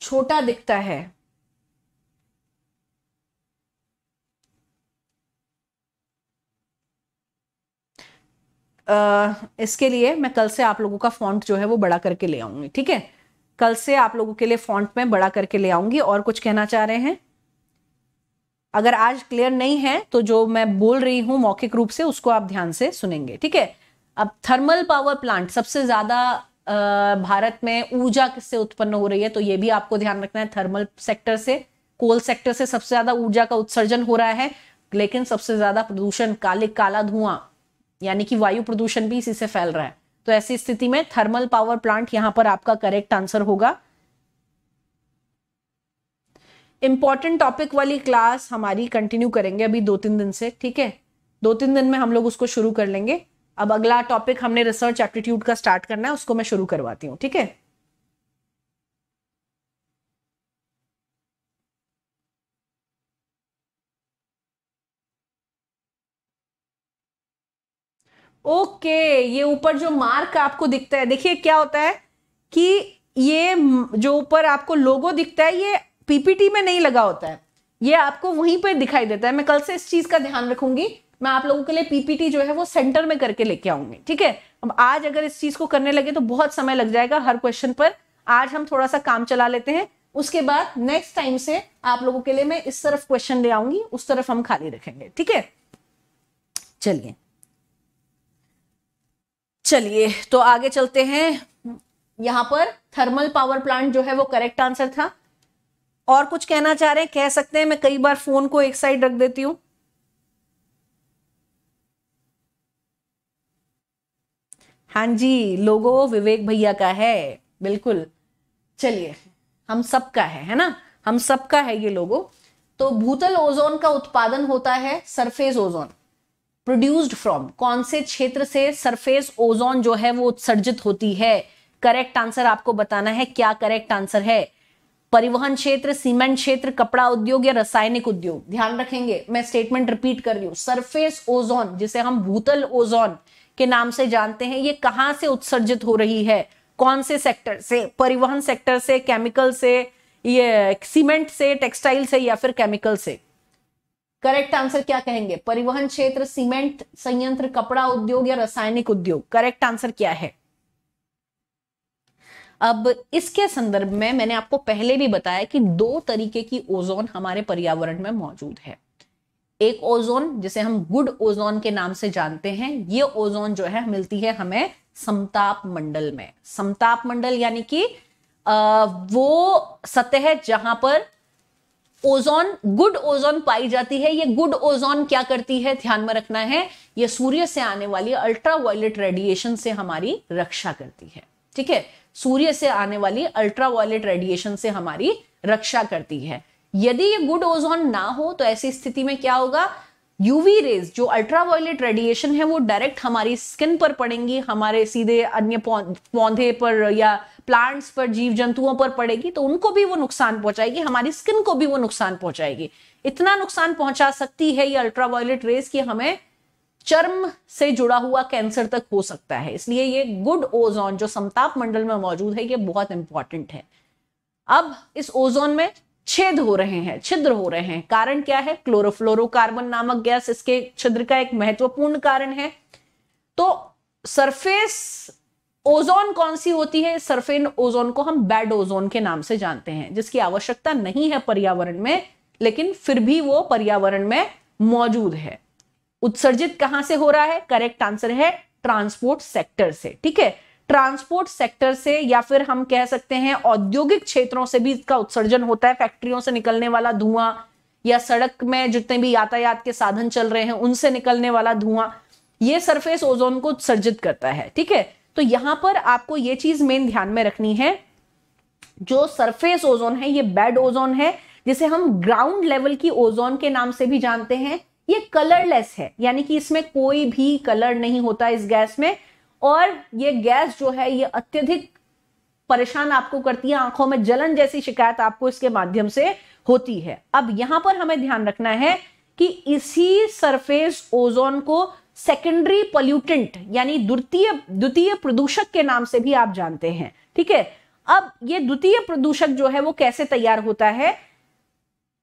Speaker 1: छोटा दिखता है आ, इसके लिए मैं कल से आप लोगों का फॉन्ट जो है वो बड़ा करके ले आऊंगी ठीक है कल से आप लोगों के लिए फॉन्ट में बड़ा करके ले आऊंगी और कुछ कहना चाह रहे हैं अगर आज क्लियर नहीं है तो जो मैं बोल रही हूं मौखिक रूप से उसको आप ध्यान से सुनेंगे ठीक है अब थर्मल पावर प्लांट सबसे ज्यादा भारत में ऊर्जा किससे उत्पन्न हो रही है तो ये भी आपको ध्यान रखना है थर्मल सेक्टर से कोल सेक्टर से सबसे ज्यादा ऊर्जा का उत्सर्जन हो रहा है लेकिन सबसे ज्यादा प्रदूषण काले काला धुआं यानी कि वायु प्रदूषण भी इसी से फैल रहा है तो ऐसी स्थिति में थर्मल पावर प्लांट यहाँ पर आपका करेक्ट आंसर होगा इंपॉर्टेंट टॉपिक वाली क्लास हमारी कंटिन्यू करेंगे अभी दो तीन दिन से ठीक है दो तीन दिन में हम लोग उसको शुरू कर लेंगे अब अगला टॉपिक हमने रिसर्च एप्टीट्यूड का स्टार्ट करना है उसको मैं शुरू करवाती हूँ ठीक है ओके okay, ये ऊपर जो मार्क आपको दिखता है देखिए क्या होता है कि ये जो ऊपर आपको लोगो दिखता है ये पीपीटी में नहीं लगा होता है ये आपको वहीं पर दिखाई देता है मैं कल से इस चीज का ध्यान रखूंगी मैं आप लोगों के लिए पीपीटी जो है वो सेंटर में करके लेके आऊंगी ठीक है अब आज अगर इस चीज को करने लगे तो बहुत समय लग जाएगा हर क्वेश्चन पर आज हम थोड़ा सा काम चला लेते हैं उसके बाद नेक्स्ट टाइम से आप लोगों के लिए मैं इस तरफ क्वेश्चन ले आऊंगी उस तरफ हम खाली रखेंगे ठीक है चलिए चलिए तो आगे चलते हैं यहां पर थर्मल पावर प्लांट जो है वो करेक्ट आंसर था और कुछ कहना चाह रहे हैं कह सकते हैं मैं कई बार फोन को एक साइड रख देती हूं हाँ जी लोगो विवेक भैया का है बिल्कुल चलिए हम सबका है है ना हम सबका है ये लोगो तो भूतल ओजोन का उत्पादन होता है सरफेस ओजोन प्रोड्यूस्ड फ्रॉम कौन से क्षेत्र से सरफेस ओजोन जो है वो उत्सर्जित होती है करेक्ट आंसर आपको बताना है क्या करेक्ट आंसर है परिवहन क्षेत्र सीमेंट क्षेत्र कपड़ा उद्योग या रासायनिक उद्योग ध्यान रखेंगे मैं स्टेटमेंट रिपीट कर रही हूं सरफेस ओजोन जिसे हम भूतल ओजोन के नाम से जानते हैं ये कहाँ से उत्सर्जित हो रही है कौन से सेक्टर से परिवहन सेक्टर से केमिकल से ये सीमेंट से टेक्सटाइल से या फिर केमिकल से करेक्ट आंसर क्या कहेंगे परिवहन क्षेत्र सीमेंट संयंत्र कपड़ा उद्योग या रासायनिक उद्योग करेक्ट आंसर क्या है अब इसके संदर्भ में मैंने आपको पहले भी बताया कि दो तरीके की ओजोन हमारे पर्यावरण में मौजूद है एक ओजोन जिसे हम गुड ओजोन के नाम से जानते हैं ये ओजोन जो है मिलती है हमें समताप मंडल में समताप मंडल यानी कि वो सतह जहां पर ओजोन गुड ओजोन पाई जाती है ये गुड ओजोन क्या करती है ध्यान में रखना है ये सूर्य से आने वाली अल्ट्रा वायलेट रेडिएशन से हमारी रक्षा करती है ठीक है सूर्य से आने वाली अल्ट्रावायलेट रेडिएशन से हमारी रक्षा करती है यदि ये गुड ओजोन ना हो तो ऐसी स्थिति में क्या होगा यूवी रेज जो अल्ट्रावायलेट रेडिएशन है वो डायरेक्ट हमारी स्किन पर पड़ेंगी हमारे सीधे अन्य पौधे पर या प्लांट्स पर जीव जंतुओं पर पड़ेगी तो उनको भी वो नुकसान पहुंचाएगी हमारी स्किन को भी वो नुकसान पहुंचाएगी इतना नुकसान पहुंचा सकती है ये अल्ट्रावायलेट रेज कि हमें चर्म से जुड़ा हुआ कैंसर तक हो सकता है इसलिए ये गुड ओजोन जो समताप मंडल में मौजूद है ये बहुत इंपॉर्टेंट है अब इस ओजोन में छेद हो रहे हैं छिद्र हो रहे हैं कारण क्या है क्लोरोफ्लोरोकार्बन नामक गैस इसके छिद्र का एक महत्वपूर्ण कारण है तो सरफेस ओजोन कौन सी होती है सरफेन ओजोन को हम बैड ओजोन के नाम से जानते हैं जिसकी आवश्यकता नहीं है पर्यावरण में लेकिन फिर भी वो पर्यावरण में मौजूद है उत्सर्जित कहां से हो रहा है करेक्ट आंसर है ट्रांसपोर्ट सेक्टर से ठीक है ट्रांसपोर्ट सेक्टर से या फिर हम कह सकते हैं औद्योगिक क्षेत्रों से भी इसका उत्सर्जन होता है फैक्ट्रियों से निकलने वाला धुआं या सड़क में जितने भी यातायात के साधन चल रहे हैं उनसे निकलने वाला धुआं ये सरफेस ओजोन को उत्सर्जित करता है ठीक है तो यहां पर आपको ये चीज मेन ध्यान में रखनी है जो सरफेस ओजोन है ये बेड ओजोन है जिसे हम ग्राउंड लेवल की ओजोन के नाम से भी जानते हैं ये कलरलेस है यानी कि इसमें कोई भी कलर नहीं होता इस गैस में और ये गैस जो है ये अत्यधिक परेशान आपको करती है आंखों में जलन जैसी शिकायत आपको इसके माध्यम से होती है अब यहां पर हमें ध्यान रखना है कि इसी सरफेस ओजोन को सेकेंडरी पोल्यूटेंट यानी द्वितीय द्वितीय प्रदूषक के नाम से भी आप जानते हैं ठीक है अब ये द्वितीय प्रदूषक जो है वो कैसे तैयार होता है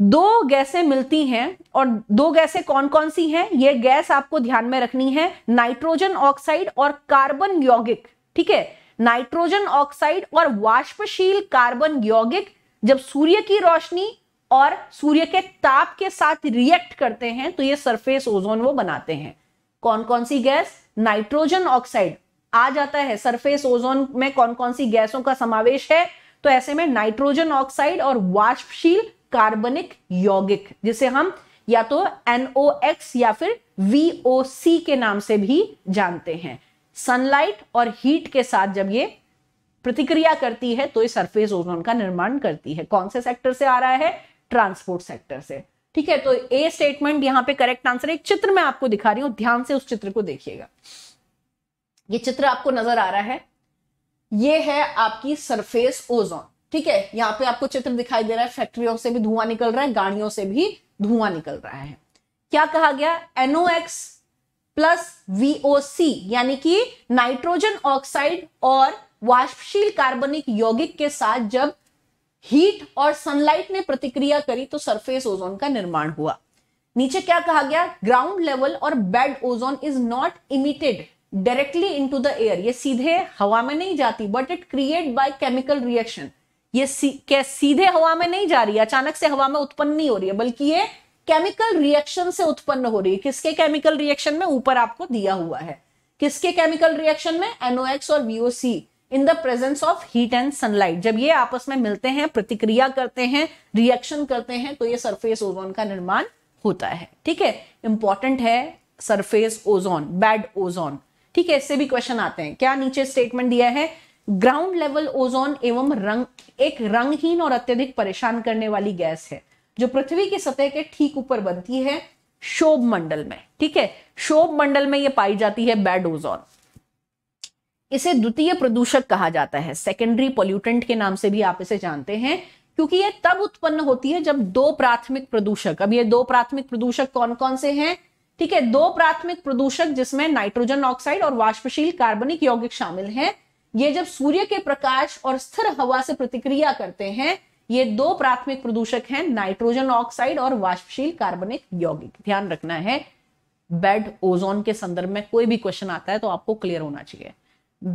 Speaker 1: दो गैसें मिलती हैं और दो गैसें कौन कौन सी हैं ये गैस आपको ध्यान में रखनी है नाइट्रोजन ऑक्साइड और कार्बन यौगिक ठीक है नाइट्रोजन ऑक्साइड और वाष्पशील कार्बन यौगिक जब सूर्य की रोशनी और सूर्य के ताप के साथ रिएक्ट करते हैं तो ये सरफेस ओजोन वो बनाते हैं कौन कौन सी गैस नाइट्रोजन ऑक्साइड आ जाता है सरफेस ओजोन में कौन कौन सी गैसों का समावेश है तो ऐसे में नाइट्रोजन ऑक्साइड और वाष्पशील कार्बनिक यौगिक जिसे हम या तो एनओ एक्स या फिर वी ओ सी के नाम से भी जानते हैं सनलाइट और हीट के साथ जब ये प्रतिक्रिया करती है तो ये सरफेस ओजोन का निर्माण करती है कौन से सेक्टर से आ रहा है ट्रांसपोर्ट सेक्टर से ठीक है तो ए स्टेटमेंट यहां पे करेक्ट आंसर एक चित्र में आपको दिखा रही हूं ध्यान से उस चित्र को देखिएगा ये चित्र आपको नजर आ रहा है ये है आपकी सरफेस ओजोन ठीक है यहाँ पे आपको चित्र दिखाई दे रहा है फैक्ट्रियों से भी धुआं निकल रहा है गाड़ियों से भी धुआं निकल रहा है क्या कहा गया एनओ एक्स प्लस वीओसी यानी कि नाइट्रोजन ऑक्साइड और वाष्पशील कार्बनिक यौगिक के साथ जब हीट और सनलाइट ने प्रतिक्रिया करी तो सरफेस ओजोन का निर्माण हुआ नीचे क्या कहा गया ग्राउंड लेवल और bad ozone is not emitted directly into the air ये सीधे हवा में नहीं जाती but it create by chemical reaction ये सी, सीधे हवा में नहीं जा रही अचानक से हवा में उत्पन्न नहीं हो रही है बल्कि ये केमिकल रिएक्शन से उत्पन्न हो रही है किसके केमिकल रिएक्शन में ऊपर आपको दिया हुआ है किसके केमिकल रिएक्शन में एनओएक्स और V O C in the presence of heat and sunlight जब ये आपस में मिलते हैं प्रतिक्रिया करते हैं रिएक्शन करते हैं तो ये सरफेस ओजोन का निर्माण होता है ठीक है इंपॉर्टेंट है सरफेस ओजोन बैड ओजोन ठीक है इससे भी क्वेश्चन आते हैं क्या नीचे स्टेटमेंट दिया है ग्राउंड लेवल ओजोन एवं रंग एक रंगहीन और अत्यधिक परेशान करने वाली गैस है जो पृथ्वी की सतह के ठीक ऊपर बनती है शोभ मंडल में ठीक है शोभ मंडल में यह पाई जाती है बैड ओजोन इसे द्वितीय प्रदूषक कहा जाता है सेकेंडरी पोल्यूटेंट के नाम से भी आप इसे जानते हैं क्योंकि यह तब उत्पन्न होती है जब दो प्राथमिक प्रदूषक अब ये दो प्राथमिक प्रदूषक कौन कौन से हैं ठीक है दो प्राथमिक प्रदूषक जिसमें नाइट्रोजन ऑक्साइड और वाष्पशील कार्बनिक यौगिक शामिल हैं ये जब सूर्य के प्रकाश और स्थिर हवा से प्रतिक्रिया करते हैं ये दो प्राथमिक प्रदूषक हैं नाइट्रोजन ऑक्साइड और वाष्पशील कार्बनिक यौगिक ध्यान रखना है बेड ओजोन के संदर्भ में कोई भी क्वेश्चन आता है तो आपको क्लियर होना चाहिए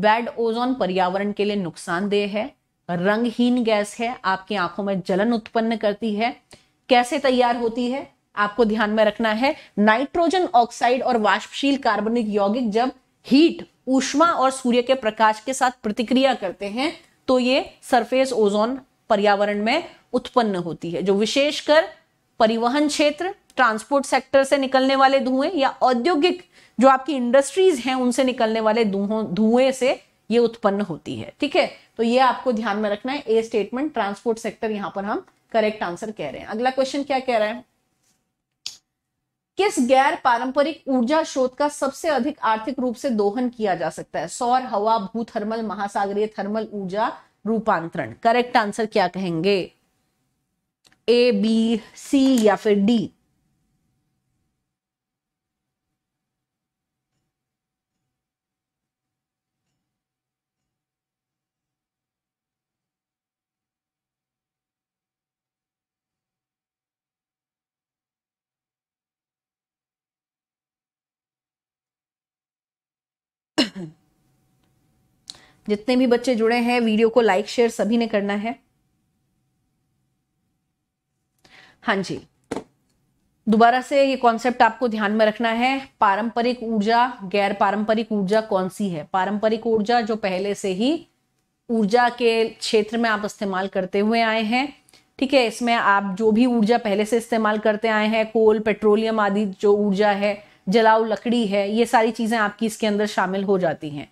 Speaker 1: बेड ओजोन पर्यावरण के लिए नुकसानदेह है रंगहीन गैस है आपकी आंखों में जलन उत्पन्न करती है कैसे तैयार होती है आपको ध्यान में रखना है नाइट्रोजन ऑक्साइड और वाष्पशील कार्बनिक यौगिक जब हीट ऊष्मा और सूर्य के प्रकाश के साथ प्रतिक्रिया करते हैं तो ये सरफेस ओजोन पर्यावरण में उत्पन्न होती है जो विशेषकर परिवहन क्षेत्र ट्रांसपोर्ट सेक्टर से निकलने वाले धुएं या औद्योगिक जो आपकी इंडस्ट्रीज हैं उनसे निकलने वाले धुएं से ये उत्पन्न होती है ठीक है तो ये आपको ध्यान में रखना है ए स्टेटमेंट ट्रांसपोर्ट सेक्टर यहां पर हम करेक्ट आंसर कह रहे हैं अगला क्वेश्चन क्या कह रहा है किस गैर पारंपरिक ऊर्जा स्रोत का सबसे अधिक आर्थिक रूप से दोहन किया जा सकता है सौर हवा भूथर्मल महासागरीय थर्मल ऊर्जा रूपांतरण करेक्ट आंसर क्या कहेंगे ए बी सी या फिर डी जितने भी बच्चे जुड़े हैं वीडियो को लाइक शेयर सभी ने करना है हाँ जी दोबारा से ये कॉन्सेप्ट आपको ध्यान में रखना है पारंपरिक ऊर्जा गैर पारंपरिक ऊर्जा कौन सी है पारंपरिक ऊर्जा जो पहले से ही ऊर्जा के क्षेत्र में आप इस्तेमाल करते हुए आए हैं ठीक है इसमें आप जो भी ऊर्जा पहले से इस्तेमाल करते आए हैं कोल पेट्रोलियम आदि जो ऊर्जा है जलाऊ लकड़ी है ये सारी चीज़ें आपकी इसके अंदर शामिल हो जाती हैं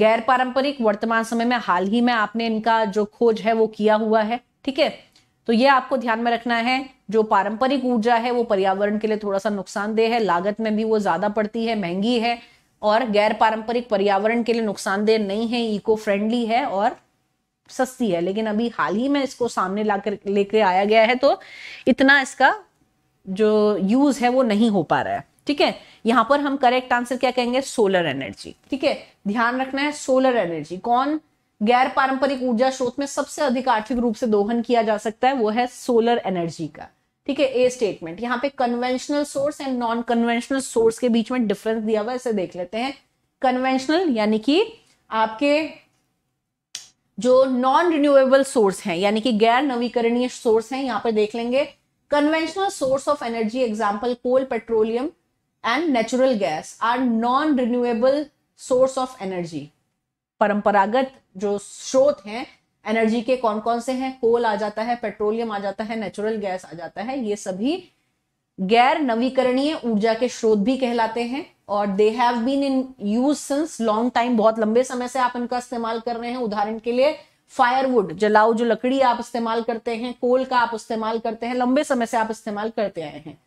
Speaker 1: गैर पारंपरिक वर्तमान समय में हाल ही में आपने इनका जो खोज है वो किया हुआ है ठीक है तो ये आपको ध्यान में रखना है जो पारंपरिक ऊर्जा है वो पर्यावरण के लिए थोड़ा सा नुकसानदेह है लागत में भी वो ज्यादा पड़ती है महंगी है और गैर पारंपरिक पर्यावरण के लिए नुकसानदेह नहीं है इको फ्रेंडली है और सस्ती है लेकिन अभी हाल ही में इसको सामने ला कर लेके आया गया है तो इतना इसका जो यूज है वो नहीं हो पा रहा है ठीक है यहां पर हम करेक्ट आंसर क्या कहेंगे सोलर एनर्जी ठीक है ध्यान रखना है सोलर एनर्जी कौन गैर पारंपरिक ऊर्जा स्रोत में सबसे अधिक आर्थिक रूप से दोहन किया जा सकता है वो है सोलर एनर्जी का ठीक है ए स्टेटमेंट यहाँ पे conventional source and non conventional source के बीच में डिफरेंस दिया हुआ है इसे देख लेते हैं कन्वेंशनल यानी कि आपके जो नॉन रिन्यूएबल सोर्स हैं यानी कि गैर नवीकरणीय सोर्स हैं यहाँ पर देख लेंगे conventional source of energy example coal petroleum and natural gas are non renewable source of energy परंपरागत जो स्रोत हैं एनर्जी के कौन कौन से हैं कोल आ जाता है पेट्रोलियम आ जाता है नेचुरल गैस आ जाता है ये सभी गैर नवीकरणीय ऊर्जा के स्रोत भी कहलाते हैं और they have been in use since long time बहुत लंबे समय से आप इनका इस्तेमाल कर रहे हैं उदाहरण के लिए फायरवुड जलाओ जो लकड़ी आप इस्तेमाल करते हैं कोल का आप इस्तेमाल करते हैं लंबे समय से आप इस्तेमाल करते आए हैं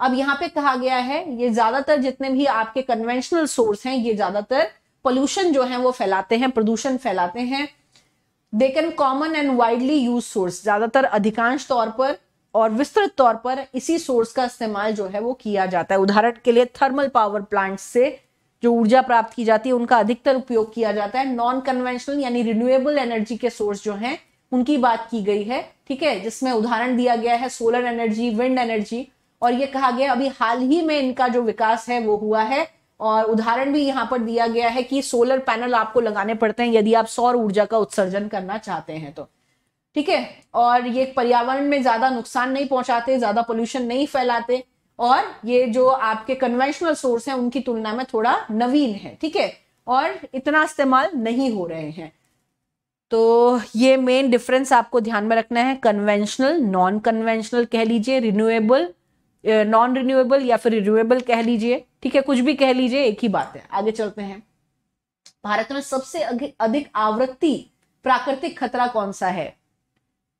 Speaker 1: अब यहाँ पे कहा गया है ये ज्यादातर जितने भी आपके कन्वेंशनल सोर्स हैं ये ज्यादातर पोल्यूशन जो है वो फैलाते हैं प्रदूषण फैलाते हैं they can common and widely use source ज्यादातर अधिकांश तौर पर और विस्तृत तौर पर इसी सोर्स का इस्तेमाल जो है वो किया जाता है उदाहरण के लिए थर्मल पावर प्लांट से जो ऊर्जा प्राप्त की जाती है उनका अधिकतर उपयोग किया जाता है नॉन कन्वेंशनल यानी रिन्यूएबल एनर्जी के सोर्स जो हैं उनकी बात की गई है ठीक है जिसमें उदाहरण दिया गया है सोलर एनर्जी विंड एनर्जी और ये कहा गया अभी हाल ही में इनका जो विकास है वो हुआ है और उदाहरण भी यहाँ पर दिया गया है कि सोलर पैनल आपको लगाने पड़ते हैं यदि आप सौर ऊर्जा का उत्सर्जन करना चाहते हैं तो ठीक है और ये पर्यावरण में ज्यादा नुकसान नहीं पहुंचाते ज्यादा पोल्यूशन नहीं फैलाते और ये जो आपके कन्वेंशनल सोर्स हैं उनकी तुलना में थोड़ा नवीन है ठीक है और इतना इस्तेमाल नहीं हो रहे हैं तो ये मेन डिफरेंस आपको ध्यान में रखना है कन्वेंशनल नॉन कन्वेंशनल कह लीजिए रिन्यूएबल नॉन रिन्यूएबल या फिर रिन्यूएबल कह लीजिए ठीक है कुछ भी कह लीजिए एक ही बात है आगे चलते हैं भारत में सबसे अधिक आवृत्ति प्राकृतिक खतरा कौन सा है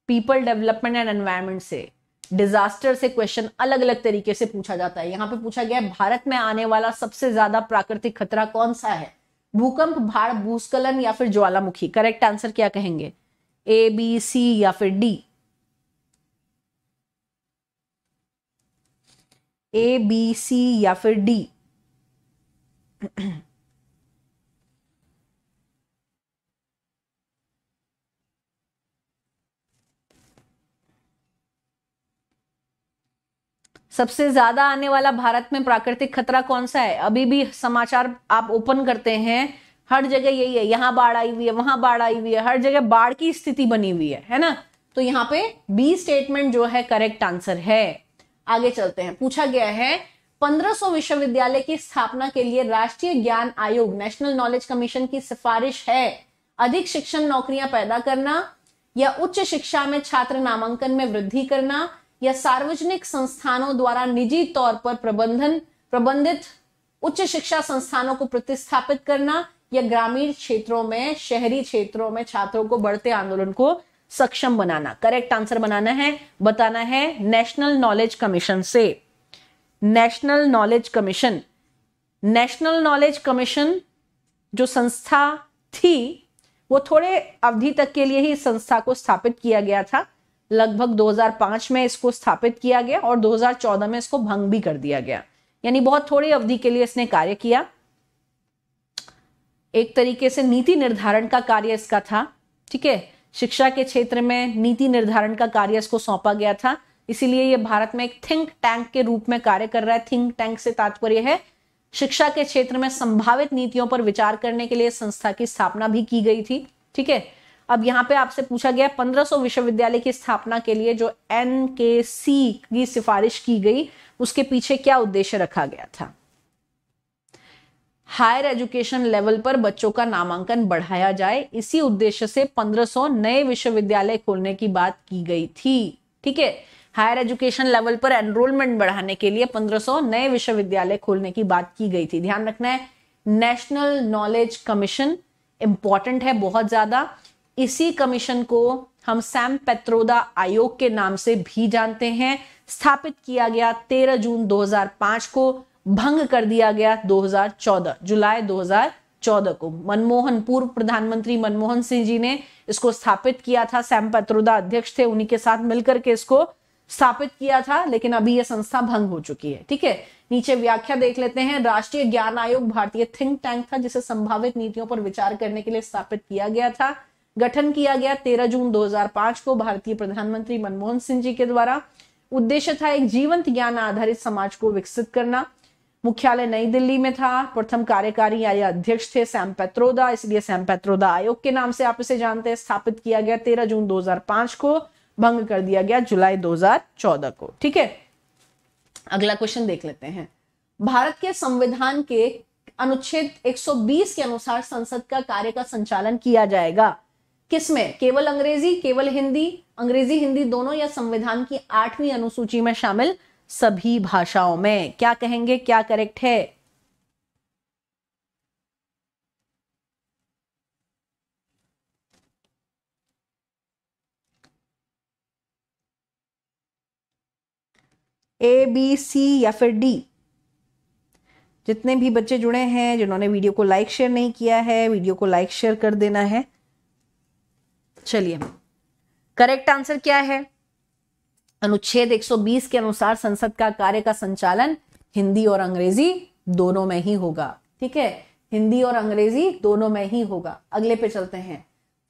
Speaker 1: पीपल डेवलपमेंट एंड एनवायरमेंट से डिजास्टर से क्वेश्चन अलग अलग तरीके से पूछा जाता है यहाँ पे पूछा गया है भारत में आने वाला सबसे ज्यादा प्राकृतिक खतरा कौन सा है भूकंप भाड़ भूस्खलन या फिर ज्वालामुखी करेक्ट आंसर क्या कहेंगे ए बी सी या फिर डी ए बी सी या फिर डी सबसे ज्यादा आने वाला भारत में प्राकृतिक खतरा कौन सा है अभी भी समाचार आप ओपन करते हैं हर जगह यही है यहां बाढ़ आई हुई है वहां बाढ़ आई हुई है हर जगह बाढ़ की स्थिति बनी हुई है है ना तो यहाँ पे बी स्टेटमेंट जो है करेक्ट आंसर है आगे चलते हैं पूछा गया है 1500 विश्वविद्यालय की स्थापना के लिए राष्ट्रीय ज्ञान आयोग नेशनल नॉलेज कमीशन की सिफारिश है अधिक शिक्षण नौकरियां पैदा करना या उच्च शिक्षा में छात्र नामांकन में वृद्धि करना या सार्वजनिक संस्थानों द्वारा निजी तौर पर प्रबंधन प्रबंधित उच्च शिक्षा संस्थानों को प्रतिस्थापित करना या ग्रामीण क्षेत्रों में शहरी क्षेत्रों में छात्रों को बढ़ते आंदोलन को सक्षम बनाना करेक्ट आंसर बनाना है बताना है नेशनल नॉलेज कमीशन से national knowledge commission national knowledge commission जो संस्था थी वो थोड़े अवधि तक के लिए ही संस्था को स्थापित किया गया था लगभग 2005 में इसको स्थापित किया गया और 2014 में इसको भंग भी कर दिया गया यानी बहुत थोड़ी अवधि के लिए इसने कार्य किया एक तरीके से नीति निर्धारण का कार्य इसका था ठीक है शिक्षा के क्षेत्र में नीति निर्धारण का कार्य इसको सौंपा गया था इसीलिए ये भारत में एक थिंक टैंक के रूप में कार्य कर रहा है थिंक टैंक से तात्पर्य है शिक्षा के क्षेत्र में संभावित नीतियों पर विचार करने के लिए संस्था की स्थापना भी की गई थी ठीक है अब यहाँ पे आपसे पूछा गया 1500 विश्वविद्यालय की स्थापना के लिए जो एन की सिफारिश की गई उसके पीछे क्या उद्देश्य रखा गया था हायर एजुकेशन लेवल पर बच्चों का नामांकन बढ़ाया जाए इसी उद्देश्य से 1500 नए विश्वविद्यालय खोलने की बात की गई थी ठीक है हायर एजुकेशन लेवल पर एनरोलमेंट बढ़ाने के लिए 1500 नए विश्वविद्यालय खोलने की बात की गई थी ध्यान रखना है नेशनल नॉलेज कमीशन इंपॉर्टेंट है बहुत ज्यादा इसी कमीशन को हम सैम पेत्रोदा आयोग के नाम से भी जानते हैं स्थापित किया गया 13 जून 2005 को भंग कर दिया गया 2014 जुलाई 2014 को मनमोहन पूर्व प्रधानमंत्री मनमोहन सिंह जी ने इसको स्थापित किया था सैम पत्रोदा अध्यक्ष थे उन्हीं के साथ मिलकर के इसको स्थापित किया था लेकिन अभी यह संस्था भंग हो चुकी है ठीक है नीचे व्याख्या देख लेते हैं राष्ट्रीय ज्ञान आयोग भारतीय थिंक टैंक था जिसे संभावित नीतियों पर विचार करने के लिए स्थापित किया गया था गठन किया गया 13 जून 2005 को भारतीय प्रधानमंत्री मनमोहन सिंह जी के द्वारा उद्देश्य था एक जीवंत ज्ञान आधारित समाज को विकसित करना मुख्यालय नई दिल्ली में था प्रथम कार्यकारी अध्यक्ष थे सैम पेत्रोदा इसलिए सैम पेत्रोदा आयोग के नाम से आप इसे जानते हैं स्थापित किया गया तेरह जून 2005 को भंग कर दिया गया जुलाई 2014 को ठीक है अगला क्वेश्चन देख लेते हैं भारत के संविधान के अनुच्छेद 120 के अनुसार संसद का कार्य का संचालन किया जाएगा किसमें केवल अंग्रेजी केवल हिंदी अंग्रेजी हिंदी दोनों या संविधान की आठवीं अनुसूची में शामिल सभी भाषाओं में क्या कहेंगे क्या करेक्ट है ए बी सी या फिर डी जितने भी बच्चे जुड़े हैं जिन्होंने वीडियो को लाइक शेयर नहीं किया है वीडियो को लाइक शेयर कर देना है चलिए करेक्ट आंसर क्या है अनुच्छेद 120 के अनुसार संसद का कार्य का संचालन हिंदी और अंग्रेजी दोनों में ही होगा ठीक है हिंदी और अंग्रेजी दोनों में ही होगा अगले पे चलते हैं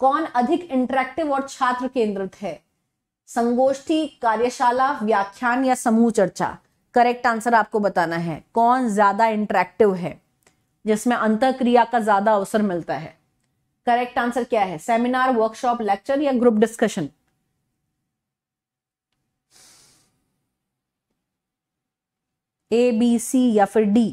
Speaker 1: कौन अधिक इंटरेक्टिव और छात्र केंद्रित है संगोष्ठी कार्यशाला व्याख्यान या समूह चर्चा करेक्ट आंसर आपको बताना है कौन ज्यादा इंटरेक्टिव है जिसमें अंतर क्रिया का ज्यादा अवसर मिलता है करेक्ट आंसर क्या है सेमिनार वर्कशॉप लेक्चर या group discussion A B C या फिर डी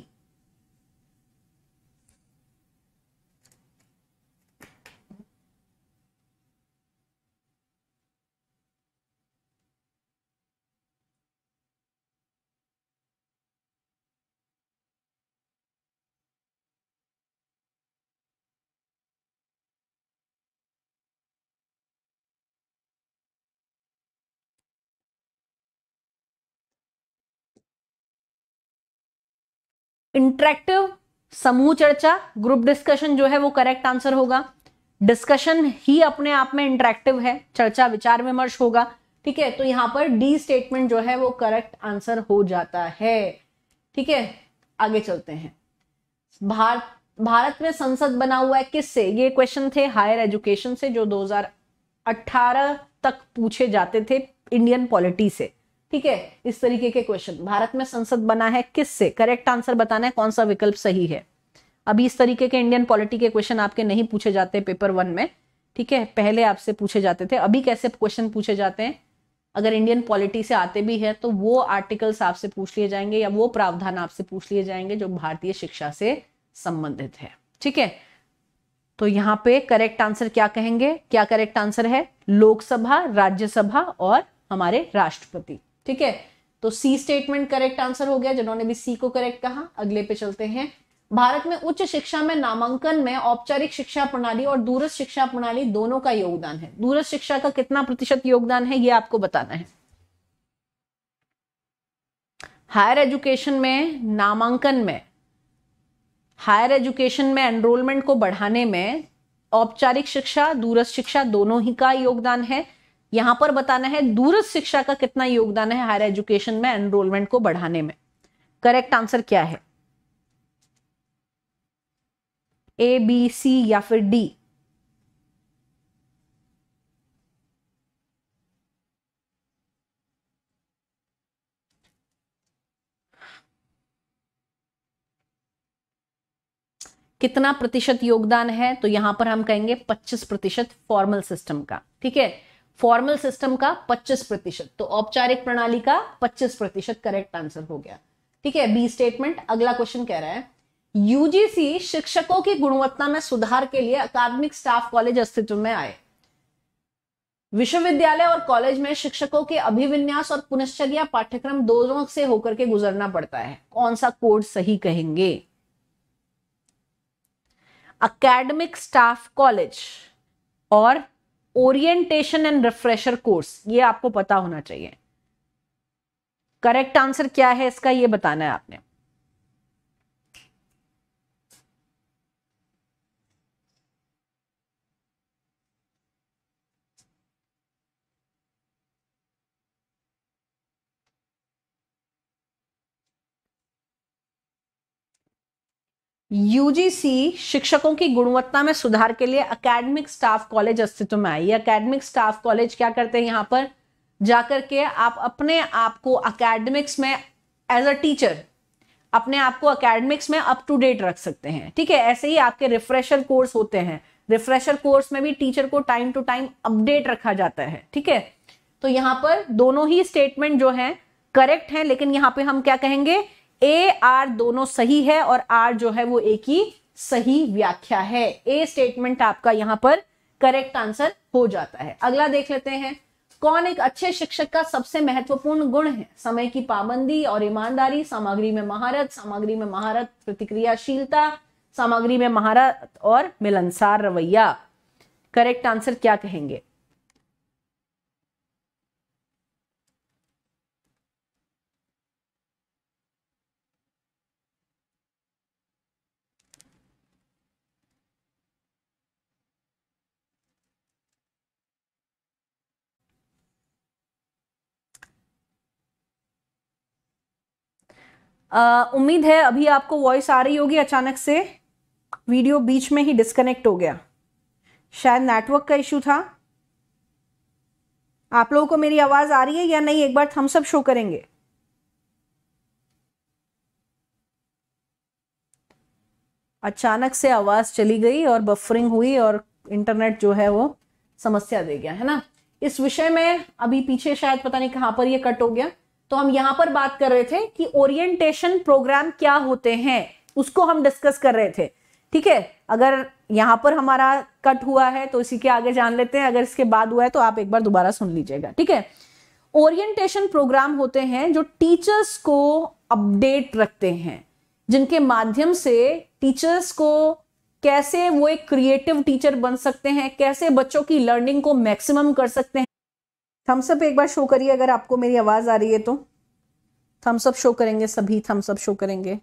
Speaker 1: इंटरेक्टिव समूह चर्चा ग्रुप डिस्कशन जो है वो करेक्ट आंसर होगा डिस्कशन ही अपने आप में इंटरेक्टिव है चर्चा विचार विमर्श होगा ठीक है तो यहां पर डी स्टेटमेंट जो है वो करेक्ट आंसर हो जाता है ठीक है आगे चलते हैं भारत भारत में संसद बना हुआ है किससे ये क्वेश्चन थे हायर एजुकेशन से जो 2018 तक पूछे जाते थे इंडियन पॉलिटी से ठीक है इस तरीके के क्वेश्चन भारत में संसद बना है किससे करेक्ट आंसर बताना है कौन सा विकल्प सही है अभी इस तरीके के इंडियन पॉलिटी के क्वेश्चन आपके नहीं पूछे जाते पेपर वन में ठीक है पहले आपसे पूछे जाते थे अभी कैसे क्वेश्चन पूछे जाते हैं अगर इंडियन पॉलिटी से आते भी है तो वो आर्टिकल्स आपसे पूछ लिए जाएंगे या वो प्रावधान आपसे पूछ लिए जाएंगे जो भारतीय शिक्षा से संबंधित है ठीक है तो यहाँ पे करेक्ट आंसर क्या कहेंगे क्या करेक्ट आंसर है लोकसभा राज्यसभा और हमारे राष्ट्रपति ठीक है तो सी स्टेटमेंट करेक्ट आंसर हो गया जिन्होंने भी सी को करेक्ट कहा अगले पे चलते हैं भारत में उच्च शिक्षा में नामांकन में औपचारिक शिक्षा प्रणाली और दूरस्थ शिक्षा प्रणाली दोनों का योगदान है दूरस्थ शिक्षा का कितना प्रतिशत योगदान है ये आपको बताना है हायर एजुकेशन में नामांकन में हायर एजुकेशन में एनरोलमेंट को बढ़ाने में औपचारिक शिक्षा दूरस्थ शिक्षा दोनों ही का योगदान है यहां पर बताना है दूरस्थ शिक्षा का कितना योगदान है हायर एजुकेशन में एनरोलमेंट को बढ़ाने में करेक्ट आंसर क्या है ए बी सी या फिर डी कितना प्रतिशत योगदान है तो यहां पर हम कहेंगे 25 प्रतिशत फॉर्मल सिस्टम का ठीक है फॉर्मल सिस्टम का 25 प्रतिशत तो औपचारिक प्रणाली का 25 प्रतिशत करेक्ट आंसर हो गया ठीक है बी स्टेटमेंट अगला क्वेश्चन कह रहा है यूजीसी शिक्षकों की गुणवत्ता में सुधार के लिए अकादमिक स्टाफ कॉलेज अस्तित्व में आए विश्वविद्यालय और कॉलेज में शिक्षकों के अभिविन्यास और पुनश्चर्या पाठ्यक्रम दोनों से होकर के गुजरना पड़ता है कौन सा कोड सही कहेंगे अकेडमिक स्टाफ कॉलेज और ओरिएंटेशन एंड रिफ्रेशर कोर्स ये आपको पता होना चाहिए करेक्ट आंसर क्या है इसका ये बताना है आपने यूजीसी शिक्षकों की गुणवत्ता में सुधार के लिए अकेडमिक स्टाफ कॉलेज अस्तित्व में आई अकेडमिक स्टाफ कॉलेज क्या करते हैं यहां पर जाकर के आप अपने आप को अकेडमिक्स में एज अ टीचर अपने आप को अकेडमिक्स में अप टू डेट रख सकते हैं ठीक है ऐसे ही आपके रिफ्रेशर कोर्स होते हैं रिफ्रेशर कोर्स में भी टीचर को टाइम टू टाइम अपडेट रखा जाता है ठीक है तो यहां पर दोनों ही स्टेटमेंट जो है करेक्ट है लेकिन यहां पे हम क्या कहेंगे ए आर दोनों सही है और आर जो है वो ए की सही व्याख्या है ए स्टेटमेंट आपका यहां पर करेक्ट आंसर हो जाता है अगला देख लेते हैं कौन एक अच्छे शिक्षक का सबसे महत्वपूर्ण गुण है समय की पाबंदी और ईमानदारी सामग्री में महारत सामग्री में महारत प्रतिक्रियाशीलता सामग्री में महारत और मिलनसार रवैया करेक्ट आंसर क्या कहेंगे उम्मीद है अभी आपको वॉइस आ रही होगी अचानक से वीडियो बीच में ही डिस्कनेक्ट हो गया शायद नेटवर्क का इशू था आप लोगों को मेरी आवाज़ आ रही है या नहीं एक बार हम सब शो करेंगे अचानक से आवाज़ चली गई और बफरिंग हुई और इंटरनेट जो है वो समस्या दे गया है ना इस विषय में अभी पीछे शायद पता नहीं कहां पर ये कट हो गया तो हम यहां पर बात कर रहे थे कि ओरिएंटेशन प्रोग्राम क्या होते हैं उसको हम डिस्कस कर रहे थे ठीक है अगर यहां पर हमारा कट हुआ है तो इसी के आगे जान लेते हैं अगर इसके बाद हुआ है तो आप एक बार दोबारा सुन लीजिएगा ठीक है ओरिएंटेशन प्रोग्राम होते हैं जो टीचर्स को अपडेट रखते हैं जिनके माध्यम से टीचर्स को कैसे वो एक क्रिएटिव टीचर बन सकते हैं कैसे बच्चों की लर्निंग को मैक्सिमम कर सकते हैं थम्सअप एक बार शो करिए अगर आपको मेरी आवाज़ आ रही है तो थम्सअप शो करेंगे सभी थम्सअप शो करेंगे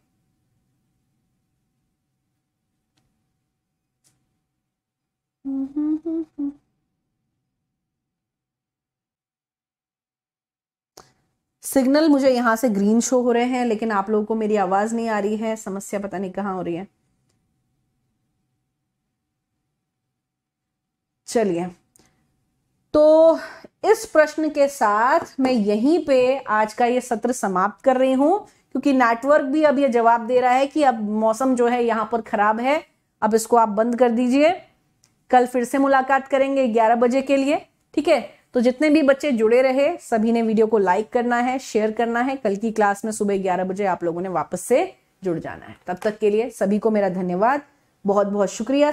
Speaker 1: सिग्नल मुझे यहां से ग्रीन शो हो रहे हैं लेकिन आप लोगों को मेरी आवाज़ नहीं आ रही है समस्या पता नहीं कहां हो रही है चलिए तो इस प्रश्न के साथ मैं यहीं पे आज का ये सत्र समाप्त कर रही हूं क्योंकि नेटवर्क भी अब ये जवाब दे रहा है कि अब मौसम जो है यहां पर खराब है अब इसको आप बंद कर दीजिए कल फिर से मुलाकात करेंगे ग्यारह बजे के लिए ठीक है तो जितने भी बच्चे जुड़े रहे सभी ने वीडियो को लाइक करना है शेयर करना है कल की क्लास में सुबह ग्यारह बजे आप लोगों ने वापस से जुड़ जाना है तब तक के लिए सभी को मेरा धन्यवाद बहुत बहुत शुक्रिया